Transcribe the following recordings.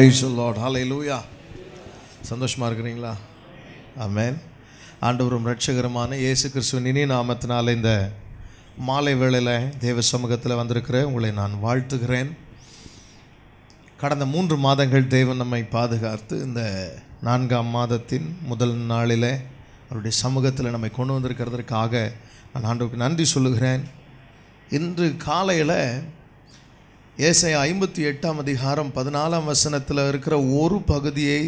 price Lord ஹலை லூயா சந்தோஷமாக இருக்கிறீங்களா ஆமேன் ஆண்டவரும் ரட்சகரமான இயேசு கிறிஸ்துவ இனி நாமத்தினால் இந்த மாலை வேளையில் தேவ சமூகத்தில் வந்திருக்கிற உங்களை நான் வாழ்த்துகிறேன் கடந்த மூன்று மாதங்கள் தேவன் நம்மை பாதுகாத்து இந்த நான்காம் மாதத்தின் முதல் நாளில் அவருடைய சமூகத்தில் நம்மை கொண்டு வந்திருக்கிறதற்காக நான் ஆண்டவருக்கு நன்றி சொல்லுகிறேன் இன்று காலையில் ஏசை ஐம்பத்தி எட்டாம் அதிகாரம் பதினாலாம் வசனத்தில் இருக்கிற ஒரு பகுதியை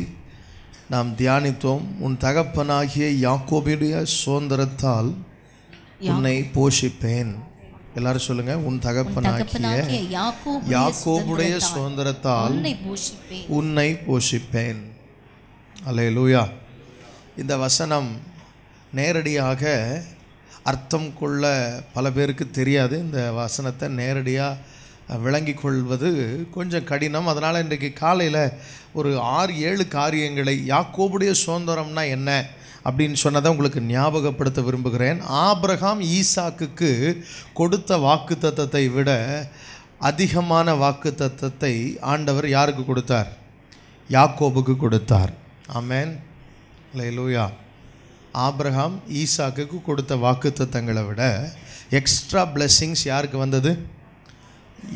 நாம் தியானித்தோம் உன் தகப்பனாகிய யாக்கோபியுடைய சுதந்திரத்தால் உன்னை போஷிப்பேன் எல்லாரும் சொல்லுங்க உன் தகப்பனாகிய யாக்கோபுடைய சுதந்திரத்தால் உன்னை போஷிப்பேன் அலே லூயா இந்த வசனம் நேரடியாக அர்த்தம் கொள்ள பல பேருக்கு தெரியாது இந்த வசனத்தை நேரடியாக விளங்கி கொள்வது கொஞ்சம் கடினம் அதனால் இன்றைக்கு காலையில் ஒரு ஆறு ஏழு காரியங்களை யாக்கோபுடைய சுதந்திரம்னா என்ன அப்படின்னு சொன்னதை உங்களுக்கு ஞாபகப்படுத்த விரும்புகிறேன் ஆப்ரஹாம் ஈசாக்குக்கு கொடுத்த வாக்கு தத்தத்தை விட அதிகமான வாக்கு தத்தத்தை ஆண்டவர் யாருக்கு கொடுத்தார் யாக்கோபுக்கு கொடுத்தார் ஆமேன் லூயா ஆப்ரஹாம் ஈசாக்கு கொடுத்த வாக்கு தத்தங்களை விட எக்ஸ்ட்ரா பிளெஸ்ஸிங்ஸ் யாருக்கு வந்தது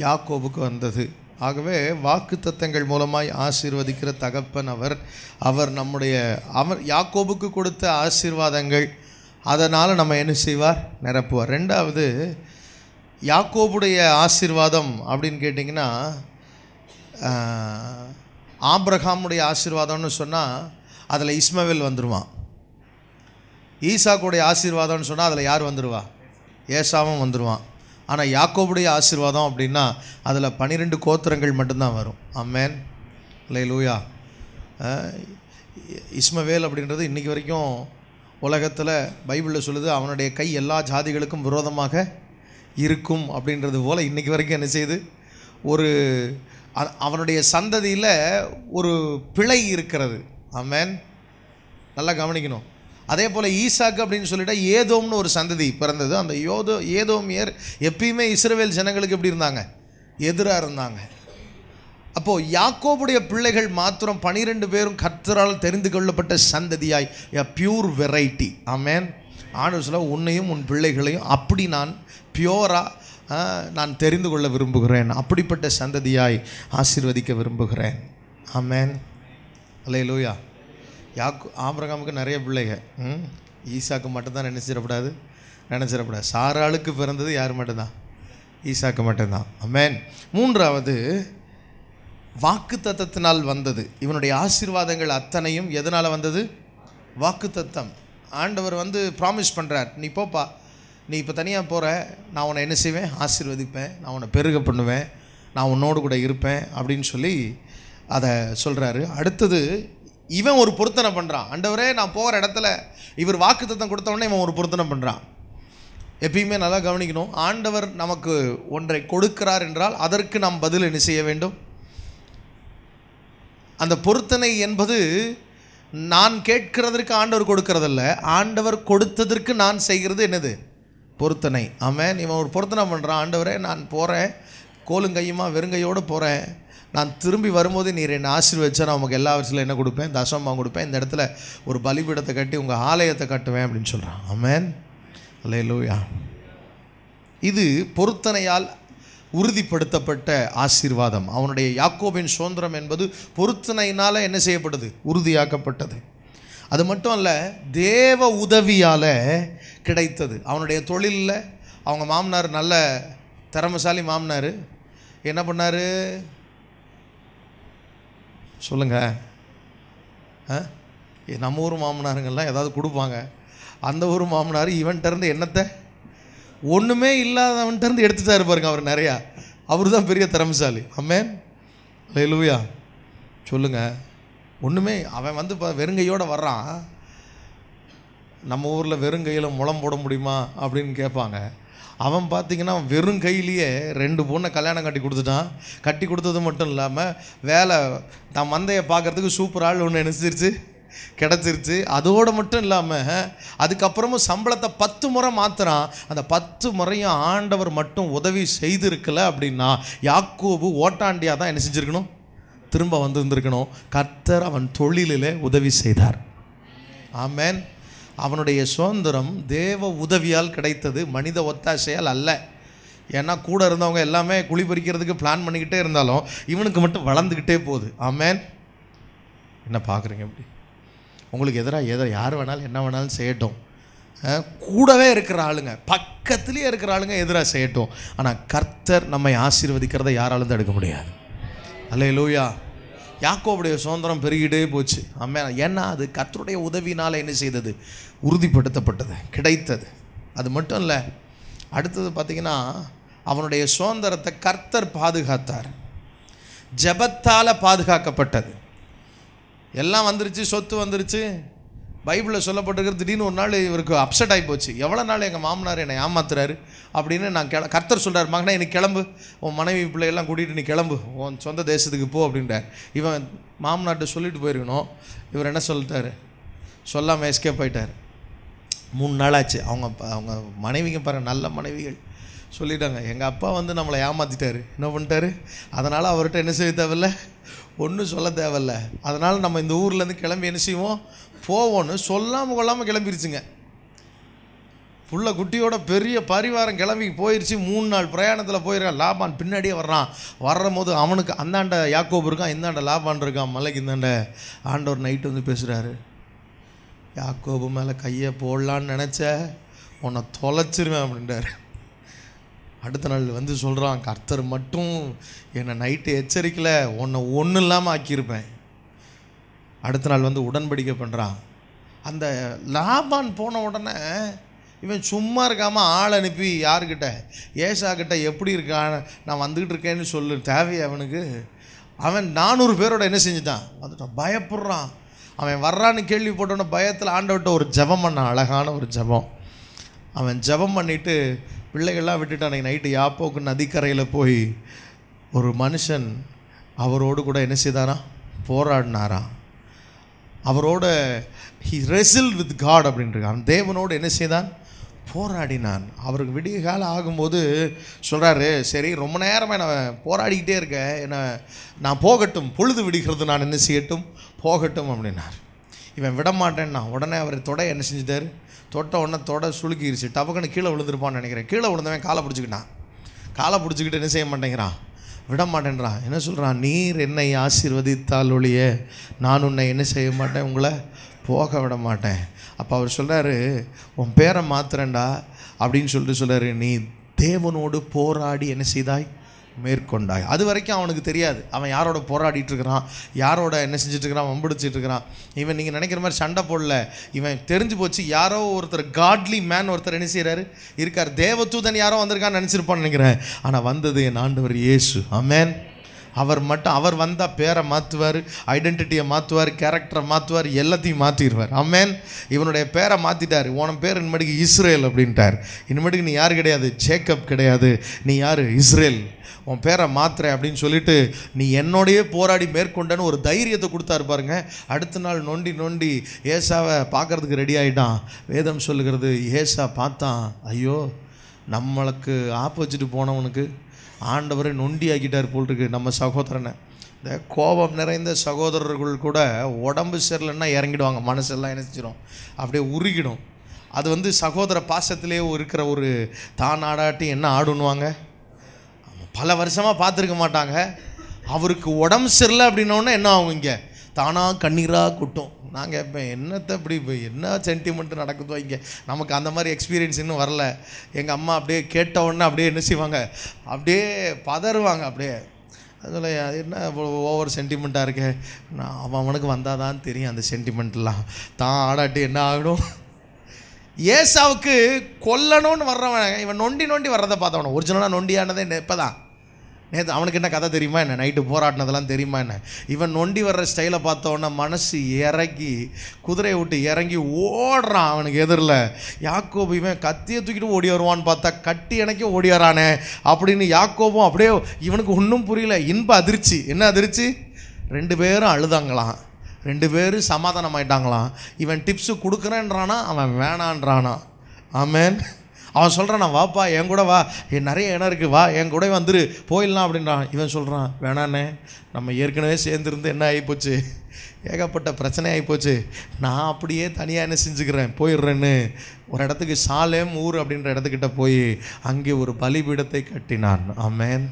யாக்கோபுக்கு வந்தது ஆகவே வாக்கு தத்தங்கள் மூலமாய் ஆசீர்வதிக்கிற தகப்பன் அவர் அவர் நம்முடைய அவர் யாக்கோபுக்கு கொடுத்த ஆசீர்வாதங்கள் அதனால் நம்ம என்ன செய்வார் நிரப்புவார் ரெண்டாவது யாக்கோபுடைய ஆசீர்வாதம் அப்படின்னு கேட்டிங்கன்னா ஆப்ரஹாமுடைய ஆசீர்வாதம்னு சொன்னால் அதில் இஸ்மவேல் வந்துடுவான் ஈசாக்குடைய ஆசீர்வாதம்னு சொன்னால் அதில் யார் வந்துடுவா ஏசாவும் வந்துடுவான் ஆனால் யாக்கோவுடைய ஆசிர்வாதம் அப்படின்னா அதில் பன்னிரெண்டு கோத்திரங்கள் மட்டும்தான் வரும் அம்மேன் இல்லை லூயா இஸ்மவேல் அப்படின்றது இன்றைக்கி வரைக்கும் உலகத்தில் பைபிளில் சொல்லுது அவனுடைய கை எல்லா ஜாதிகளுக்கும் விரோதமாக இருக்கும் அப்படின்றது போல் இன்றைக்கி வரைக்கும் என்ன செய்யுது ஒரு அவனுடைய சந்ததியில் ஒரு பிழை இருக்கிறது அம்மேன் நல்லா கவனிக்கணும் அதே போல் ஈசாக்கு அப்படின்னு சொல்லிவிட்டால் ஏதோம்னு ஒரு சந்ததி பிறந்தது அந்த யோதோ ஏதோமியர் எப்பயுமே இஸ்ரேவேல் ஜனங்களுக்கு எப்படி இருந்தாங்க எதிராக இருந்தாங்க அப்போது யாக்கோபுடைய பிள்ளைகள் மாத்திரம் பனிரெண்டு பேரும் கர்த்தரால் தெரிந்து கொள்ளப்பட்ட சந்ததியாய் எ பியூர் வெரைட்டி ஆமேன் ஆணுசில் உன்னையும் உன் பிள்ளைகளையும் அப்படி நான் பியோராக நான் தெரிந்து கொள்ள விரும்புகிறேன் அப்படிப்பட்ட சந்ததியாய் ஆசிர்வதிக்க விரும்புகிறேன் ஆமேன் அல்லையிலூயா யாக்கு ஆபிரகாமுக்கு நிறைய பிள்ளைங்க ம் ஈசாக்கு மட்டும்தான் நினச்சிடக்கூடாது நினச்சிடக்கூடாது சாராளுக்கு பிறந்தது யார் மட்டும்தான் ஈசாக்கு மட்டும்தான் அமேன் மூன்றாவது வாக்கு தத்தத்தினால் வந்தது இவனுடைய ஆசீர்வாதங்கள் அத்தனையும் எதனால் வந்தது வாக்கு தத்தம் ஆண்டவர் வந்து ப்ராமிஸ் பண்ணுறார் நீ போப்பா நீ இப்போ தனியாக போகிற நான் உன்னை என்ன செய்வேன் ஆசீர்வதிப்பேன் நான் உன்னை பெருக பண்ணுவேன் நான் உன்னோடு கூட இருப்பேன் அப்படின்னு சொல்லி அதை சொல்கிறாரு அடுத்தது இவன் ஒரு பொருத்தனை பண்ணுறான் அண்டவரே நான் போகிற இடத்துல இவர் வாக்கு தத்தம் கொடுத்தவொடனே இவன் ஒரு பொருத்தனை பண்ணுறான் எப்பயுமே நல்லா கவனிக்கணும் ஆண்டவர் நமக்கு ஒன்றை கொடுக்கிறார் என்றால் அதற்கு நாம் பதில் என்ன செய்ய வேண்டும் அந்த பொருத்தனை என்பது நான் கேட்கிறதற்கு ஆண்டவர் கொடுக்கறதில்ல ஆண்டவர் கொடுத்ததற்கு நான் செய்கிறது என்னது பொருத்தனை ஆமாம் இவன் ஒரு பொருத்தனை பண்ணுறான் ஆண்டவரே நான் போகிறேன் கோலுங்கையுமா வெறுங்கையோடு போகிறேன் நான் திரும்பி வரும்போது நீர் என்னை ஆசீர்வச்சா நான் உங்களுக்கு எல்லா விஷயத்தில் என்ன கொடுப்பேன் தசமாக கொடுப்பேன் இந்த இடத்துல ஒரு பலிபீடத்தை கட்டி உங்கள் ஆலயத்தை கட்டுவேன் அப்படின்னு சொல்கிறான் அமேன் அல்ல இல்லையா இது பொருத்தனையால் உறுதிப்படுத்தப்பட்ட ஆசீர்வாதம் அவனுடைய யாக்கோபின் சுதந்திரம் என்பது பொருத்தனையினால் என்ன செய்யப்படுது உறுதியாக்கப்பட்டது அது மட்டும் அல்ல தேவ உதவியால் கிடைத்தது அவனுடைய தொழிலில் அவங்க மாமனார் நல்ல திறமசாலி மாமனார் என்ன பண்ணார் சொல்லுங்கள் நம்ம ஊர் மாமனாருங்கெல்லாம் ஏதாவது கொடுப்பாங்க அந்த ஊர் மாமனார் இவன்கிட்டருந்து என்னத்தை ஒன்றுமே இல்லாதவன்கிட்டருந்து தான் இருப்பாருங்க அவர் நிறையா அவர் தான் பெரிய திறமைசாலி அம்மேன் லூயா சொல்லுங்கள் ஒன்றுமே அவன் வந்து இப்போ வெறுங்கையோடு வர்றான் நம்ம ஊரில் வெறுங்கையில் முளம் போட முடியுமா அப்படின்னு கேட்பாங்க அவன் பார்த்திங்கன்னா வெறும் கையிலேயே ரெண்டு பொண்ணை கல்யாணம் கட்டி கொடுத்துட்டான் கட்டி கொடுத்தது மட்டும் இல்லாமல் வேலை தான் மந்தையை பார்க்குறதுக்கு சூப்பர் ஆள் ஒன்று நினச்சிருச்சு கிடச்சிருச்சு அதோடு மட்டும் இல்லாமல் அதுக்கப்புறமும் சம்பளத்தை பத்து முறை மாற்றுறான் அந்த பத்து முறையும் ஆண்டவர் மட்டும் உதவி செய்திருக்கல அப்படின்னா யாக்கோபு ஓட்டாண்டியாக தான் என்ன செஞ்சுருக்கணும் திரும்ப வந்துருந்துருக்கணும் கர்த்தர் அவன் தொழிலில் உதவி செய்தார் ஆமேன் அவனுடைய சுதந்திரம் தேவ உதவியால் கிடைத்தது மனித ஒத்தாசையால் அல்ல ஏன்னா கூட இருந்தவங்க எல்லாமே குழி பறிக்கிறதுக்கு பிளான் பண்ணிக்கிட்டே இருந்தாலும் இவனுக்கு மட்டும் வளர்ந்துக்கிட்டே போகுது ஆமேன் என்ன பார்க்குறீங்க அப்படி உங்களுக்கு எதிராக எதிராக யார் வேணாலும் என்ன வேணாலும் செய்யட்டும் கூடவே இருக்கிற ஆளுங்க பக்கத்துலேயே இருக்கிற ஆளுங்க எதிராக செய்யட்டும் ஆனால் கர்த்தர் நம்மை ஆசீர்வதிக்கிறத யாராலும் தடுக்க முடியாது அல்ல லூயா யாக்கோவுடைய சுதந்திரம் பெருகிட்டே போச்சு அம்மே ஏன்னா அது கத்தருடைய உதவினால் என்ன செய்தது உறுதிப்படுத்தப்பட்டது கிடைத்தது அது மட்டும் இல்லை அடுத்தது பார்த்திங்கன்னா அவனுடைய சுதந்திரத்தை கர்த்தர் பாதுகாத்தார் ஜபத்தால் பாதுகாக்கப்பட்டது எல்லாம் வந்துருச்சு சொத்து வந்துருச்சு பைபிளில் சொல்லப்பட்டிருக்கிற திடீர்னு ஒரு நாள் இவருக்கு அப்செட் ஆகி போச்சு எவ்வளோ நாள் எங்கள் மாமனார் என்னை ஏமாத்துறாரு அப்படின்னு நான் கிள கர்த்தர் சொல்கிறார் மகனே எனக்கு கிளம்பு உன் மனைவி பிள்ளையெல்லாம் கூட்டிகிட்டு நீ கிளம்பு உன் சொந்த தேசத்துக்கு போ அப்படின்றார் இவன் மாமனார்கிட்ட சொல்லிட்டு போயிருக்கணும் இவர் என்ன சொல்லிட்டாரு சொல்லாமல் எஸ்கேப் ஆகிட்டார் மூணு நாள் ஆச்சு அவங்க அவங்க மனைவிங்க பாரு நல்ல மனைவிகள் சொல்லிட்டாங்க எங்கள் அப்பா வந்து நம்மளை ஏமாற்றிட்டாரு என்ன பண்ணிட்டாரு அதனால் அவர்கிட்ட என்ன செய்ய தேவையில்ல ஒன்றும் சொல்ல தேவையில்ல அதனால் நம்ம இந்த ஊர்லேருந்து கிளம்பி என்ன செய்வோம் போவோன்னு சொல்லாமல் கொள்ளாமல் கிளம்பிருச்சுங்க புள்ள குட்டியோட பெரிய பரிவாரம் கிளம்பி போயிடுச்சு மூணு நாள் பிரயாணத்தில் போயிருக்கான் லாபான் பின்னாடியே வர்றான் வர்றும் போது அவனுக்கு அந்தாண்ட யாக்கோப் இருக்கான் இந்தாண்ட லாபான் இருக்கான் மலைக்கு இந்தாண்ட ஆண்டவர் நைட்டு வந்து பேசுகிறாரு யாக்கோபு மேலே கையை போடலான்னு நினச்ச உன்னை தொலைச்சிருவேன் அப்படின்றார் அடுத்த நாள் வந்து சொல்கிறான் கர்த்தர் மட்டும் என்னை நைட்டு எச்சரிக்கலை உன்னை ஒன்றும் இல்லாமல் ஆக்கியிருப்பேன் அடுத்த நாள் வந்து உடன்படிக்கை பண்ணுறான் அந்த லாபான் போன உடனே இவன் சும்மா இருக்காமல் ஆள் அனுப்பி யாருக்கிட்ட ஏசா கிட்ட எப்படி இருக்கான் நான் வந்துக்கிட்டு இருக்கேன்னு சொல்லு தேவை அவனுக்கு அவன் நானூறு பேரோட என்ன செஞ்சுட்டான் வந்துட்டான் பயப்படுறான் அவன் வர்றான்னு கேள்விப்பட்டோன்னே பயத்தில் ஆண்டவட்ட ஒரு ஜபம் பண்ணான் அழகான ஒரு ஜபம் அவன் ஜபம் பண்ணிவிட்டு பிள்ளைகள்லாம் விட்டுட்டான் நைட்டு யாப்போக்கு நதிக்கரையில் போய் ஒரு மனுஷன் அவரோடு கூட என்ன செய்தாராம் போராடினாராம் அவரோட ஹி ரெசில் வித் காட் அப்படின்றான் தேவனோடு என்ன செய்தான் போராடினான் அவருக்கு விடிய காலம் ஆகும்போது சொல்கிறாரு சரி ரொம்ப நேரமாக நான் போராடிக்கிட்டே இருக்கேன் என்ன நான் போகட்டும் பொழுது விடுகிறது நான் என்ன செய்யட்டும் போகட்டும் அப்படின்னார் இவன் விட மாட்டேன்னா உடனே அவர் தொட என்ன செஞ்சுட்டார் தொட்ட உடனே தொட சுழுக்கிருச்சு டபக்குன்னு கீழே விழுந்துருப்பான்னு நினைக்கிறேன் கீழே விழுந்தவன் காலை பிடிச்சிக்கிட்டான் காலை பிடிச்சிக்கிட்டு என்ன செய்ய மாட்டேங்கிறான் விட என்ன சொல்கிறான் நீர் என்னை ஆசீர்வதித்தால் ஒழிய நான் உன்னை என்ன செய்ய மாட்டேன் உங்களை போக விட மாட்டேன் அப்போ அவர் சொல்கிறாரு உன் பேரை மாத்திரண்டா அப்படின்னு சொல்லிட்டு சொல்கிறாரு நீ தேவனோடு போராடி என்ன செய்தாய் மேற்கொண்டாய் அது வரைக்கும் அவனுக்கு தெரியாது அவன் யாரோட போராடிட்டு இருக்கிறான் யாரோட என்ன செஞ்சிட்ருக்கிறான் இருக்கிறான் வம்பிடிச்சிட்டு இருக்கிறான் இவன் நீங்கள் நினைக்கிற மாதிரி சண்டை போடல இவன் தெரிஞ்சு போச்சு யாரோ ஒருத்தர் காட்லி மேன் ஒருத்தர் என்ன செய்கிறாரு இருக்கார் தேவதூதன் யாரோ வந்திருக்கான்னு நினச்சிருப்பான்னு நினைக்கிறேன் ஆனால் வந்தது என் ஆண்டவர் இயேசு அமேன் அவர் மட்டும் அவர் வந்தால் பேரை மாற்றுவார் ஐடென்டிட்டியை மாற்றுவார் கேரக்டரை மாற்றுவார் எல்லாத்தையும் மாற்றிடுவார் அம்மேன் இவனுடைய பேரை மாற்றிட்டார் உன பேர் இனிமேட்டுக்கு இஸ்ரேல் அப்படின்ட்டார் இனிமேட்டுக்கு நீ யார் கிடையாது ஜேக்கப் கிடையாது நீ யார் இஸ்ரேல் உன் பேரை மாத்திர அப்படின்னு சொல்லிட்டு நீ என்னோடையே போராடி மேற்கொண்டன்னு ஒரு தைரியத்தை கொடுத்தாரு பாருங்க அடுத்த நாள் நொண்டி நொண்டி ஏசாவை பார்க்குறதுக்கு ரெடி ஆகிட்டான் வேதம் சொல்லுகிறது ஏசா பார்த்தான் ஐயோ நம்மளுக்கு ஆப்போசிட்டு போனவனுக்கு ஆண்டவரை நொண்டி ஆக்கிட்டார் போல் இருக்கு நம்ம சகோதரனை இந்த கோபம் நிறைந்த சகோதரர்கள் கூட உடம்பு சரியில்லைன்னா இறங்கிடுவாங்க மனசெல்லாம் இணைச்சிடும் அப்படியே உருகிடும் அது வந்து சகோதர பாசத்திலேயே இருக்கிற ஒரு தான் ஆடாட்டி என்ன ஆடுன்னுவாங்க பல வருஷமாக பார்த்துருக்க மாட்டாங்க அவருக்கு உடம்பு சரியில்லை அப்படின்னோடனே என்ன ஆகும் இங்கே தானாக கண்ணீராக கொட்டும் நான் கேட்பேன் என்னத்தை இப்படி இப்போ என்ன சென்டிமெண்ட் நடக்குதோ இங்கே நமக்கு அந்த மாதிரி எக்ஸ்பீரியன்ஸ் இன்னும் வரல எங்கள் அம்மா அப்படியே கேட்ட உடனே அப்படியே என்ன செய்வாங்க அப்படியே பதறுவாங்க அப்படியே அதில் அது என்ன ஓவர் சென்டிமெண்ட்டாக இருக்கு நான் அவன் அவனுக்கு வந்தால் தான் தெரியும் அந்த சென்டிமெண்ட்லாம் தான் ஆடாட்டி என்ன ஆகிடும் ஏசாவுக்கு கொல்லணும்னு வர்றவன் இவன் நொண்டி நொண்டி வர்றதை பார்த்தவன ஒரிஜினலாக நொண்டியானதே இப்போ தான் நேற்று அவனுக்கு என்ன கதை தெரியுமா என்ன நைட்டு போராடினதெல்லாம் தெரியுமா என்ன இவன் நொண்டி வர்ற ஸ்டைலை பார்த்தோன்னே மனசு இறங்கி குதிரையை விட்டு இறங்கி ஓடுறான் அவனுக்கு எதிரில் யாக்கோபுமே இவன் கத்தியை தூக்கிட்டு ஓடி வருவான்னு பார்த்தா கட்டி எனக்கே ஓடி வரானே அப்படின்னு யாக்கோபும் அப்படியே இவனுக்கு ஒன்றும் புரியல இன்ப அதிர்ச்சி என்ன அதிர்ச்சி ரெண்டு பேரும் அழுதாங்களாம் ரெண்டு பேரும் சமாதானம் ஆயிட்டாங்களாம் இவன் டிப்ஸு கொடுக்குறேன்றானா அவன் வேணான்றானா ஆமேன் அவன் சொல்கிறான் நான் வாப்பா என் கூட வா நிறைய இடம் இருக்குது வா என் கூட வந்துரு போயிடலாம் அப்படின்றான் இவன் சொல்கிறான் வேணாண்ணே நம்ம ஏற்கனவே சேர்ந்துருந்து என்ன ஆகிப்போச்சு ஏகப்பட்ட பிரச்சனை ஆகிப்போச்சு நான் அப்படியே தனியாக என்ன செஞ்சுக்கிறேன் போயிடுறேன்னு ஒரு இடத்துக்கு சாலேம் ஊர் அப்படின்ற இடத்துக்கிட்ட போய் அங்கே ஒரு பலிபீடத்தை கட்டினான் ஆமேன்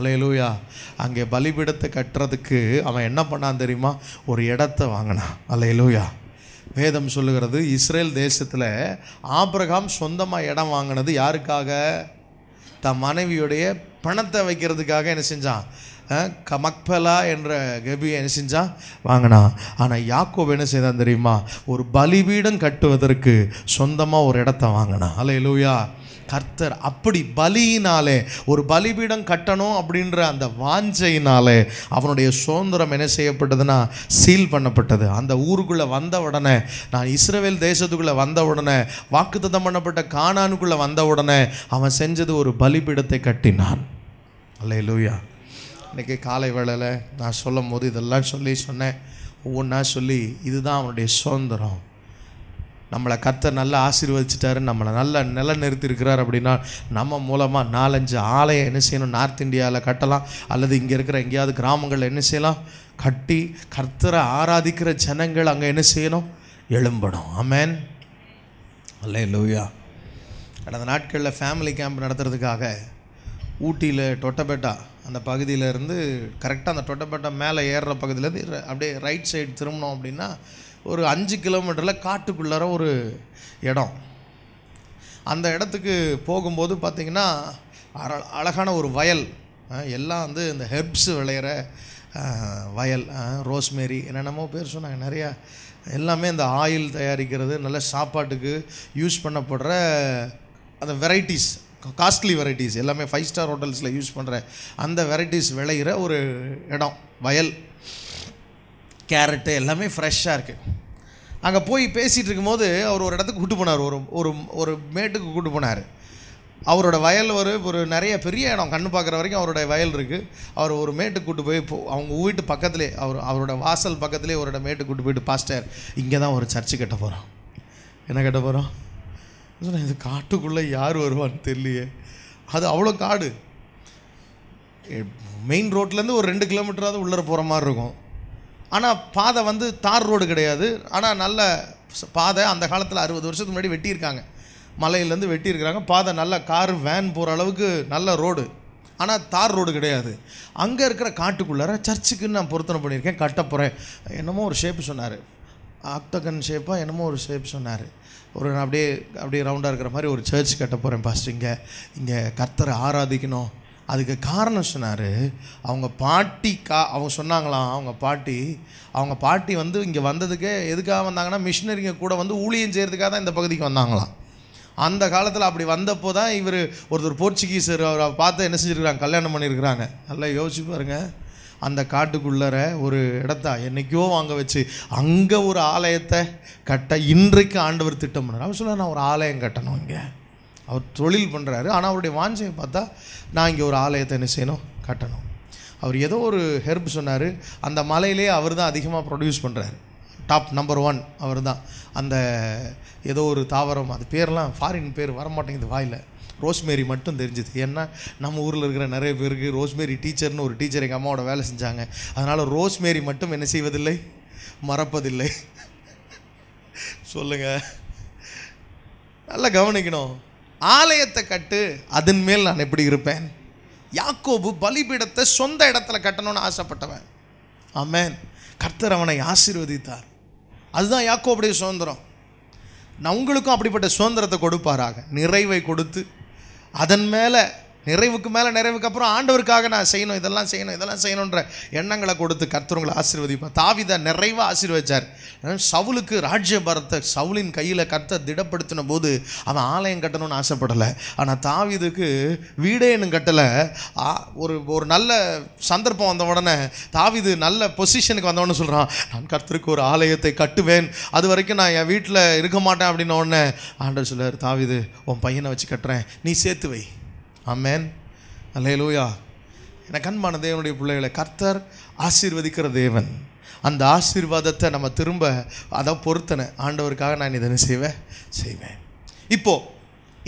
அலையலூயா அங்கே பலிபீடத்தை கட்டுறதுக்கு அவன் என்ன பண்ணான் தெரியுமா ஒரு இடத்த வாங்கினான் அலையலூயா வேதம் சொல்லுகிறது இஸ்ரேல் தேசத்தில் ஆப்ரகாம் சொந்தமாக இடம் வாங்கினது யாருக்காக த மனைவியுடைய பணத்தை வைக்கிறதுக்காக என்ன செஞ்சான் கமக்பலா என்ற கபியை என்ன செஞ்சான் வாங்கினான் ஆனால் யாக்கோ என்ன செய்தான் தெரியுமா ஒரு பலிபீடம் கட்டுவதற்கு சொந்தமாக ஒரு இடத்த வாங்கினான் அல்ல கர்த்தர் அப்படி பலியினாலே ஒரு பலிபீடம் கட்டணும் அப்படின்ற அந்த வாஞ்சையினாலே அவனுடைய சுதந்திரம் என்ன செய்யப்பட்டதுன்னா சீல் பண்ணப்பட்டது அந்த ஊருக்குள்ளே வந்த உடனே நான் இஸ்ரேல் தேசத்துக்குள்ளே வந்த உடனே வாக்குத்தத்தம் பண்ணப்பட்ட காணானுக்குள்ளே வந்த உடனே அவன் செஞ்சது ஒரு பலிபீடத்தை கட்டினான் அல்ல லூயா இன்றைக்கி காலை வேளையில் நான் சொல்லும் போது இதெல்லாம் சொல்லி சொன்னேன் ஒவ்வொன்றா சொல்லி இதுதான் அவனுடைய சுதந்திரம் நம்மளை கத்த நல்லா ஆசீர்வதிச்சிட்டாரு நம்மளை நல்லா நில இருக்கிறார் அப்படின்னா நம்ம மூலமாக நாலஞ்சு ஆலயம் என்ன செய்யணும் நார்த் இந்தியாவில் கட்டலாம் அல்லது இங்கே இருக்கிற எங்கேயாவது கிராமங்களில் என்ன செய்யலாம் கட்டி கர்த்தரை ஆராதிக்கிற ஜனங்கள் அங்கே என்ன செய்யணும் எழும்படும் அமேன் அல்ல லூயா கடந்த நாட்களில் ஃபேமிலி கேம்ப் நடத்துறதுக்காக ஊட்டியில் டொட்டபேட்டா அந்த பகுதியிலேருந்து கரெக்டாக அந்த டொட்டபேட்டா மேலே ஏறுற பகுதியிலேருந்து அப்படியே ரைட் சைடு திரும்பினோம் அப்படின்னா ஒரு அஞ்சு கிலோமீட்டரில் காட்டுக்குள்ளார ஒரு இடம் அந்த இடத்துக்கு போகும்போது பார்த்திங்கன்னா அழகான ஒரு வயல் எல்லாம் வந்து இந்த ஹெர்ப்ஸ் விளையிற வயல் ரோஸ்மேரி என்னென்னமோ பேர் சொன்னாங்க நிறையா எல்லாமே இந்த ஆயில் தயாரிக்கிறது நல்ல சாப்பாட்டுக்கு யூஸ் பண்ணப்படுற அந்த வெரைட்டிஸ் காஸ்ட்லி வெரைட்டிஸ் எல்லாமே ஃபைவ் ஸ்டார் ஹோட்டல்ஸில் யூஸ் பண்ணுற அந்த வெரைட்டிஸ் விளையிற ஒரு இடம் வயல் கேரட்டு எல்லாமே ஃப்ரெஷ்ஷாக இருக்குது அங்கே போய் பேசிகிட்டு இருக்கும்போது அவர் ஒரு இடத்துக்கு கூட்டு போனார் ஒரு ஒரு ஒரு மேட்டுக்கு கூட்டு போனார் அவரோட வயல் ஒரு ஒரு நிறைய பெரிய இடம் கண்ணு பார்க்குற வரைக்கும் அவரோட வயல் இருக்குது அவர் ஒரு மேட்டுக்கு கூட்டு போய் போ அவங்க வீட்டு பக்கத்துலேயே அவர் அவரோட வாசல் பக்கத்துலேயே ஒரு இடம் மேட்டுக்கு கூட்டு போயிட்டு பாஸ்டர் இங்கே தான் ஒரு சர்ச்சு கட்ட போகிறோம் என்ன கட்ட போகிறோம் சொன்னேன் இது காட்டுக்குள்ளே யார் வருவான்னு தெரியலையே அது அவ்வளோ காடு மெயின் ரோட்லேருந்து ஒரு ரெண்டு கிலோமீட்டராவது உள்ளே போகிற மாதிரி இருக்கும் ஆனால் பாதை வந்து தார் ரோடு கிடையாது ஆனால் நல்ல பாதை அந்த காலத்தில் அறுபது வருஷத்துக்கு முன்னாடி வெட்டியிருக்காங்க மலையிலேருந்து வெட்டியிருக்கிறாங்க பாதை நல்ல கார் வேன் போகிற அளவுக்கு நல்ல ரோடு ஆனால் தார் ரோடு கிடையாது அங்கே இருக்கிற காட்டுக்குள்ளார சர்ச்சுக்குன்னு நான் பொருத்தனை பண்ணியிருக்கேன் கட்டப்போகிறேன் என்னமோ ஒரு ஷேப் சொன்னார் ஆக்டகன் ஷேப்பாக என்னமோ ஒரு ஷேப் சொன்னார் ஒரு நான் அப்படியே அப்படியே ரவுண்டாக இருக்கிற மாதிரி ஒரு சர்ச் கட்ட போகிறேன் பாஸ்ட் இங்கே இங்கே கர்த்தரை ஆராதிக்கணும் அதுக்கு காரணம் சொன்னார் அவங்க பாட்டி கா அவங்க சொன்னாங்களாம் அவங்க பாட்டி அவங்க பாட்டி வந்து இங்கே வந்ததுக்கு எதுக்காக வந்தாங்கன்னா மிஷினரிங்க கூட வந்து ஊழியம் செய்கிறதுக்காக தான் இந்த பகுதிக்கு வந்தாங்களாம் அந்த காலத்தில் அப்படி வந்தப்போ தான் இவர் ஒருத்தர் போர்ச்சுகீஸர் அவரை பார்த்து என்ன செஞ்சுருக்குறாங்க கல்யாணம் பண்ணியிருக்கிறாங்க நல்லா யோசிச்சு பாருங்கள் அந்த காட்டுக்குள்ளற ஒரு இடத்த என்றைக்கோ வாங்க வச்சு அங்கே ஒரு ஆலயத்தை கட்ட இன்றைக்கு ஆண்டவர் திட்டம் பண்ணுறாரு அவர் சொல்ல நான் ஒரு ஆலயம் கட்டணும் இங்கே அவர் தொழில் பண்ணுறாரு ஆனால் அவருடைய வாஞ்சையை பார்த்தா நான் இங்கே ஒரு ஆலயத்தை என்ன செய்யணும் கட்டணும் அவர் ஏதோ ஒரு ஹெர்ப் சொன்னார் அந்த மலையிலே அவர் தான் அதிகமாக ப்ரொடியூஸ் பண்ணுறாரு டாப் நம்பர் ஒன் அவர் தான் அந்த ஏதோ ஒரு தாவரம் அது பேர்லாம் ஃபாரின் பேர் வரமாட்டேங்குது வாயில் ரோஸ்மேரி மட்டும் தெரிஞ்சுது ஏன்னா நம்ம ஊரில் இருக்கிற நிறைய பேருக்கு ரோஸ்மேரி டீச்சர்னு ஒரு டீச்சர் எங்கள் அம்மாவோட வேலை செஞ்சாங்க அதனால் ரோஸ்மேரி மட்டும் என்ன செய்வதில்லை மறப்பதில்லை சொல்லுங்கள் நல்லா கவனிக்கணும் ஆலயத்தை கட்டு அதன் மேல் நான் எப்படி இருப்பேன் யாக்கோபு பலிபீடத்தை சொந்த இடத்துல கட்டணும்னு ஆசைப்பட்டவன் ஆமேன் கர்த்தர் அவனை ஆசீர்வதித்தார் அதுதான் யாக்கோபுடைய சுதந்திரம் நான் உங்களுக்கும் அப்படிப்பட்ட சுதந்திரத்தை கொடுப்பாராக நிறைவை கொடுத்து அதன் மேலே நிறைவுக்கு மேலே நிறைவுக்கு அப்புறம் ஆண்டவருக்காக நான் செய்யணும் இதெல்லாம் செய்யணும் இதெல்லாம் செய்யணுன்ற எண்ணங்களை கொடுத்து கர்த்தவங்களை ஆசீர்வதிப்பேன் தாவிதை நிறைவாக ஆசீர்வதிச்சார் சவுலுக்கு ராஜ்யபரத்தை சவுலின் கையில் கர்த்த திடப்படுத்தின போது அவன் ஆலயம் கட்டணும்னு ஆசைப்படலை ஆனால் தாவிதுக்கு வீடே இன்னும் கட்டலை ஒரு ஒரு நல்ல சந்தர்ப்பம் வந்த உடனே தாவிது நல்ல பொசிஷனுக்கு வந்தவொடனே சொல்கிறான் நான் கர்த்தருக்கு ஒரு ஆலயத்தை கட்டுவேன் அது வரைக்கும் நான் என் வீட்டில் இருக்க மாட்டேன் அப்படின்ன உடனே ஆண்டவர் சொல்லார் தாவிது உன் பையனை வச்சு கட்டுறேன் நீ சேர்த்து வை அம்மேன் அல்லே லூயா எனக்கு அன்பான தேவனுடைய பிள்ளைகளை கர்த்தர் ஆசீர்வதிக்கிற தேவன் அந்த ஆசீர்வாதத்தை நம்ம திரும்ப அதை பொருத்தனை ஆண்டவருக்காக நான் இதனை செய்வேன் செய்வேன் இப்போது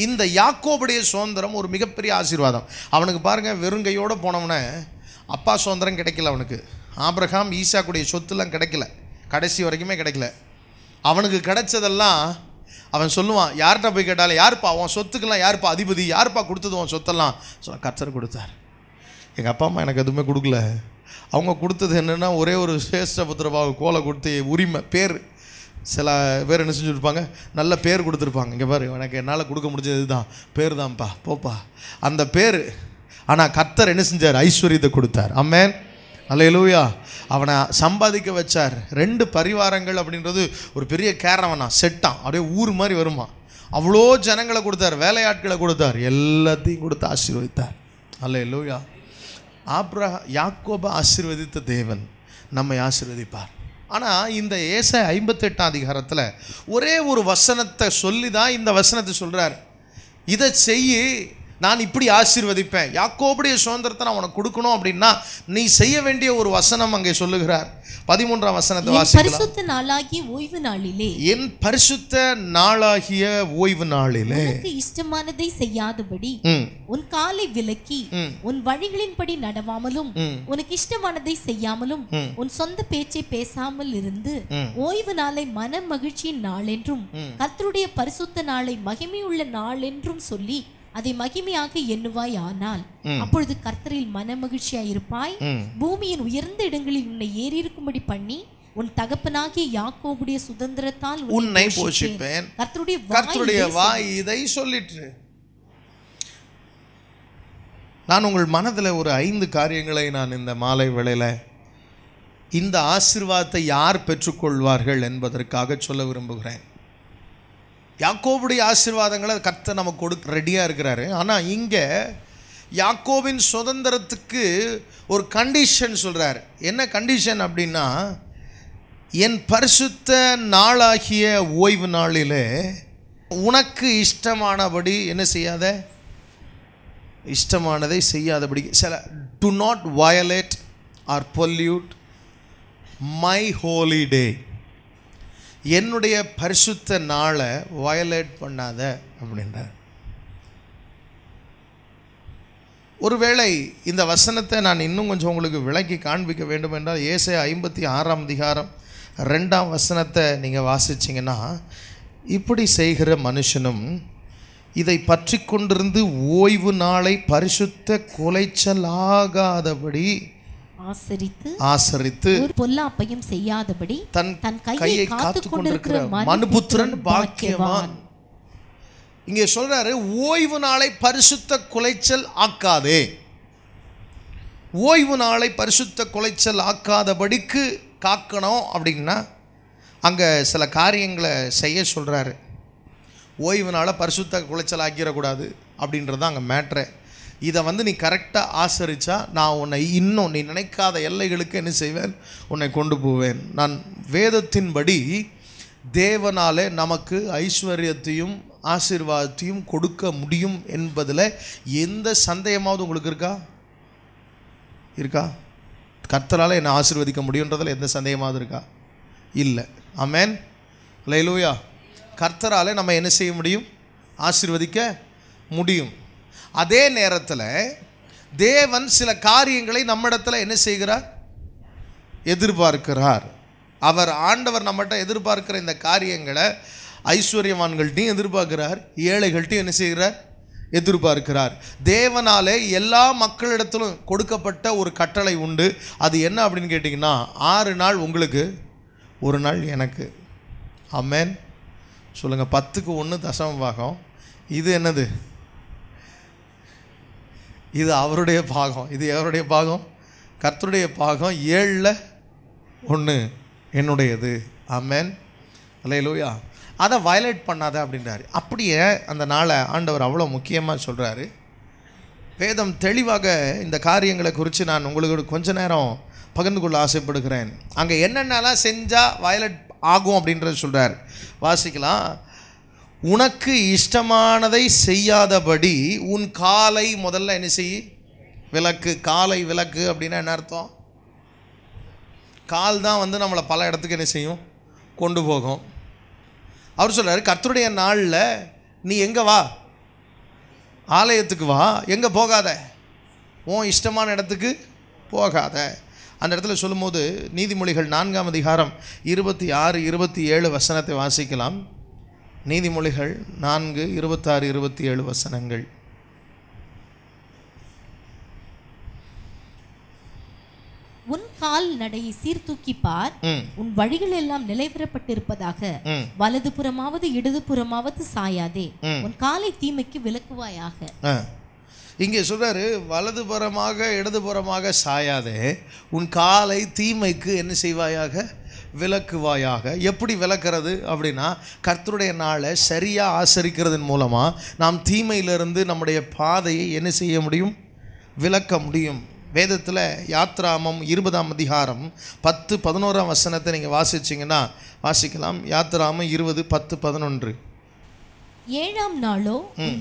இந்த யாக்கோபுடைய சுதந்திரம் ஒரு மிகப்பெரிய ஆசீர்வாதம் அவனுக்கு பாருங்கள் வெறுங்கையோடு போனவனே அப்பா சுதந்திரம் கிடைக்கல அவனுக்கு ஆப்ரஹாம் ஈசாக்குடைய சொத்துலாம் கிடைக்கல கடைசி வரைக்குமே கிடைக்கல அவனுக்கு கிடைச்சதெல்லாம் அவன் சொல்லுவான் யார்கிட்ட போய் கேட்டாலும் யாருப்பா அவன் சொத்துக்கெல்லாம் யாருப்பா அதிபதி யார்ப்பா கொடுத்தது அவன் சொத்தெல்லாம் சொல்ல கர்த்தர் கொடுத்தார் எங்கள் அப்பா அம்மா எனக்கு எதுவுமே கொடுக்கல அவங்க கொடுத்தது என்னென்னா ஒரே ஒரு சேஷ்ட புத்திரபாவை கோலை கொடுத்து உரிமை பேர் சில பேர் என்ன செஞ்சுருப்பாங்க நல்ல பேர் கொடுத்துருப்பாங்க இங்கே பாரு எனக்கு என்னால் கொடுக்க முடிஞ்சது தான் பேர் தான்ப்பா போப்பா அந்த பேர் ஆனால் கர்த்தர் என்ன செஞ்சார் ஐஸ்வர்யத்தை கொடுத்தார் அம்மேன் அல்ல எழுவியா அவனை சம்பாதிக்க வச்சார் ரெண்டு பரிவாரங்கள் அப்படின்றது ஒரு பெரிய கேரவனா செட்டான் அப்படியே ஊர் மாதிரி வருமா அவ்வளோ ஜனங்களை கொடுத்தார் வேலையாட்களை கொடுத்தார் எல்லாத்தையும் கொடுத்து ஆசீர்வதித்தார் அல்ல எல்லோயா ஆப்ரா யாக்கோபை ஆசீர்வதித்த தேவன் நம்மை ஆசீர்வதிப்பார் ஆனால் இந்த ஏச ஐம்பத்தெட்டாம் அதிகாரத்தில் ஒரே ஒரு வசனத்தை சொல்லி தான் இந்த வசனத்தை சொல்கிறார் இதை செய்ய நான் இப்படி ஆசீர்வதிப்பேன் யாக்கோபுடைய சுதந்திரத்தை நான் உனக்கு கொடுக்கணும் அப்படின்னா நீ செய்ய வேண்டிய ஒரு வசனம் அங்கே சொல்லுகிறார் பதிமூன்றாம் வசனத்தை பரிசுத்த நாளாகிய ஓய்வு நாளிலே என் பரிசுத்த நாளாகிய ஓய்வு நாளிலே இஷ்டமானதை செய்யாதபடி உன் காலை விலக்கி உன் வழிகளின்படி நடவாமலும் உனக்கு இஷ்டமானதை செய்யாமலும் உன் சொந்த பேச்சை பேசாமல் இருந்து ஓய்வு நாளை மன மகிழ்ச்சியின் நாள் என்றும் கத்தருடைய பரிசுத்த நாளை மகிமையுள்ள நாள் என்றும் சொல்லி அதை மகிமையாக எண்ணுவாய் ஆனால் அப்பொழுது கர்த்தரில் மன மகிழ்ச்சியா இருப்பாய் பூமியின் உயர்ந்த இடங்களில் உன்னை ஏறி இருக்கும்படி பண்ணி உன் தகப்பனாகிய யாக்கோபுடைய சுதந்திரத்தால் உன்னை போஷிப்பேன் கர்த்தருடைய கர்த்தருடைய வாய் இதை சொல்லிட்டு நான் உங்கள் மனதில் ஒரு ஐந்து காரியங்களை நான் இந்த மாலை வேளையில் இந்த ஆசிர்வாதத்தை யார் பெற்றுக்கொள்வார்கள் என்பதற்காக சொல்ல விரும்புகிறேன் யாக்கோபுடைய ஆசீர்வாதங்களை கர்த்தர் நமக்கு கொடுக்க ரெடியாக இருக்கிறாரு ஆனால் இங்கே யாக்கோவின் சுதந்திரத்துக்கு ஒரு கண்டிஷன் சொல்கிறார் என்ன கண்டிஷன் அப்படின்னா என் பரிசுத்த நாளாகிய ஓய்வு நாளில் உனக்கு இஷ்டமானபடி என்ன செய்யாத இஷ்டமானதை செய்யாதபடி சில do not violate or pollute my holiday என்னுடைய பரிசுத்த நாளை வயலேட் பண்ணாத அப்படின்றார் ஒருவேளை இந்த வசனத்தை நான் இன்னும் கொஞ்சம் உங்களுக்கு விளக்கி காண்பிக்க வேண்டும் என்றால் ஏசை ஐம்பத்தி ஆறாம் அதிகாரம் ரெண்டாம் வசனத்தை நீங்கள் வாசிச்சிங்கன்னா இப்படி செய்கிற மனுஷனும் இதை பற்றி கொண்டிருந்து ஓய்வு நாளை பரிசுத்த குலைச்சலாகாதபடி ஆசரித்து ஆசரித்து பொல்லாப்பையும் செய்யாதபடி தன் தன் கையை காத்து கொண்டிருக்கிற மனுபுத்திரன் பாக்கியவான் இங்கே சொல்றாரு ஓய்வு நாளை பரிசுத்த குலைச்சல் ஆக்காதே ஓய்வு நாளை பரிசுத்த குலைச்சல் ஆக்காதபடிக்கு காக்கணும் அப்படின்னா அங்கே சில காரியங்களை செய்ய சொல்கிறாரு ஓய்வு நாளை பரிசுத்த குலைச்சல் ஆக்கிடக்கூடாது அப்படின்றது தான் அங்கே மேட்ரு இதை வந்து நீ கரெக்டாக ஆசரித்தா நான் உன்னை இன்னும் நீ நினைக்காத எல்லைகளுக்கு என்ன செய்வேன் உன்னை கொண்டு போவேன் நான் வேதத்தின்படி தேவனாலே நமக்கு ஐஸ்வர்யத்தையும் ஆசீர்வாதத்தையும் கொடுக்க முடியும் என்பதில் எந்த சந்தேகமாவது உங்களுக்கு இருக்கா இருக்கா கர்த்தரால் என்னை ஆசீர்வதிக்க முடியுன்றதில் எந்த சந்தேகமாவது இருக்கா இல்லை அமேன் லைலூயா கர்த்தரால் நம்ம என்ன செய்ய முடியும் ஆசீர்வதிக்க முடியும் அதே நேரத்தில் தேவன் சில காரியங்களை நம்மிடத்தில் என்ன செய்கிறார் எதிர்பார்க்கிறார் அவர் ஆண்டவர் நம்மகிட்ட எதிர்பார்க்கிற இந்த காரியங்களை ஐஸ்வர்யவான்கள்ட்டையும் எதிர்பார்க்கிறார் ஏழைகள்ட்டையும் என்ன செய்கிறார் எதிர்பார்க்கிறார் தேவனாலே எல்லா மக்களிடத்திலும் கொடுக்கப்பட்ட ஒரு கட்டளை உண்டு அது என்ன அப்படின்னு கேட்டிங்கன்னா ஆறு நாள் உங்களுக்கு ஒரு நாள் எனக்கு அம்மேன் சொல்லுங்கள் பத்துக்கு ஒன்று தசம பாகம் இது என்னது இது அவருடைய பாகம் இது எவருடைய பாகம் கர்த்தருடைய பாகம் ஏழில் ஒன்று என்னுடையது அமேன் லூயா அதை வயலேட் பண்ணாத அப்படின்றாரு அப்படியே அந்த நாளை ஆண்டவர் அவ்வளோ முக்கியமாக சொல்கிறாரு வேதம் தெளிவாக இந்த காரியங்களை குறித்து நான் உங்களுக்கு கொஞ்ச நேரம் பகிர்ந்து கொள்ள ஆசைப்படுகிறேன் அங்கே என்னென்னலாம் செஞ்சால் வயலட் ஆகும் அப்படின்றத சொல்கிறார் வாசிக்கலாம் உனக்கு இஷ்டமானதை செய்யாதபடி உன் காலை முதல்ல என்ன செய் விளக்கு காலை விளக்கு அப்படின்னா என்ன அர்த்தம் கால் தான் வந்து நம்மளை பல இடத்துக்கு என்ன செய்யும் கொண்டு போகும் அவர் சொல்கிறார் கர்த்தருடைய நாளில் நீ எங்கே வா ஆலயத்துக்கு வா எங்கே போகாத உன் இஷ்டமான இடத்துக்கு போகாத அந்த இடத்துல சொல்லும்போது நீதிமொழிகள் நான்காம் அதிகாரம் இருபத்தி ஆறு இருபத்தி ஏழு வசனத்தை வாசிக்கலாம் நீதிமொழிகள் நான்கு இருபத்தாறு இருபத்தி ஏழு வசனங்கள் உன் கால் நடையை சீர்தூக்கி பார் உன் வழிகள் எல்லாம் நிலைபெறப்பட்டிருப்பதாக வலது புறமாவது இடது புறமாவது சாயாதே உன் காலை தீமைக்கு விளக்குவாயாக இங்கே சொல்றாரு வலதுபுறமாக இடதுபுறமாக சாயாதே உன் காலை தீமைக்கு என்ன செய்வாயாக விளக்குவாயாக எப்படி விளக்குறது அப்படின்னா கர்த்தருடைய நாளை சரியாக ஆசரிக்கிறதன் மூலமாக நாம் தீமையிலிருந்து நம்முடைய பாதையை என்ன செய்ய முடியும் விளக்க முடியும் வேதத்தில் யாத்ராமம் இருபதாம் அதிகாரம் பத்து பதினோராம் வசனத்தை நீங்கள் வாசிச்சிங்கன்னா வாசிக்கலாம் யாத்ராமம் இருபது பத்து பதினொன்று ஏழாம் நாளோ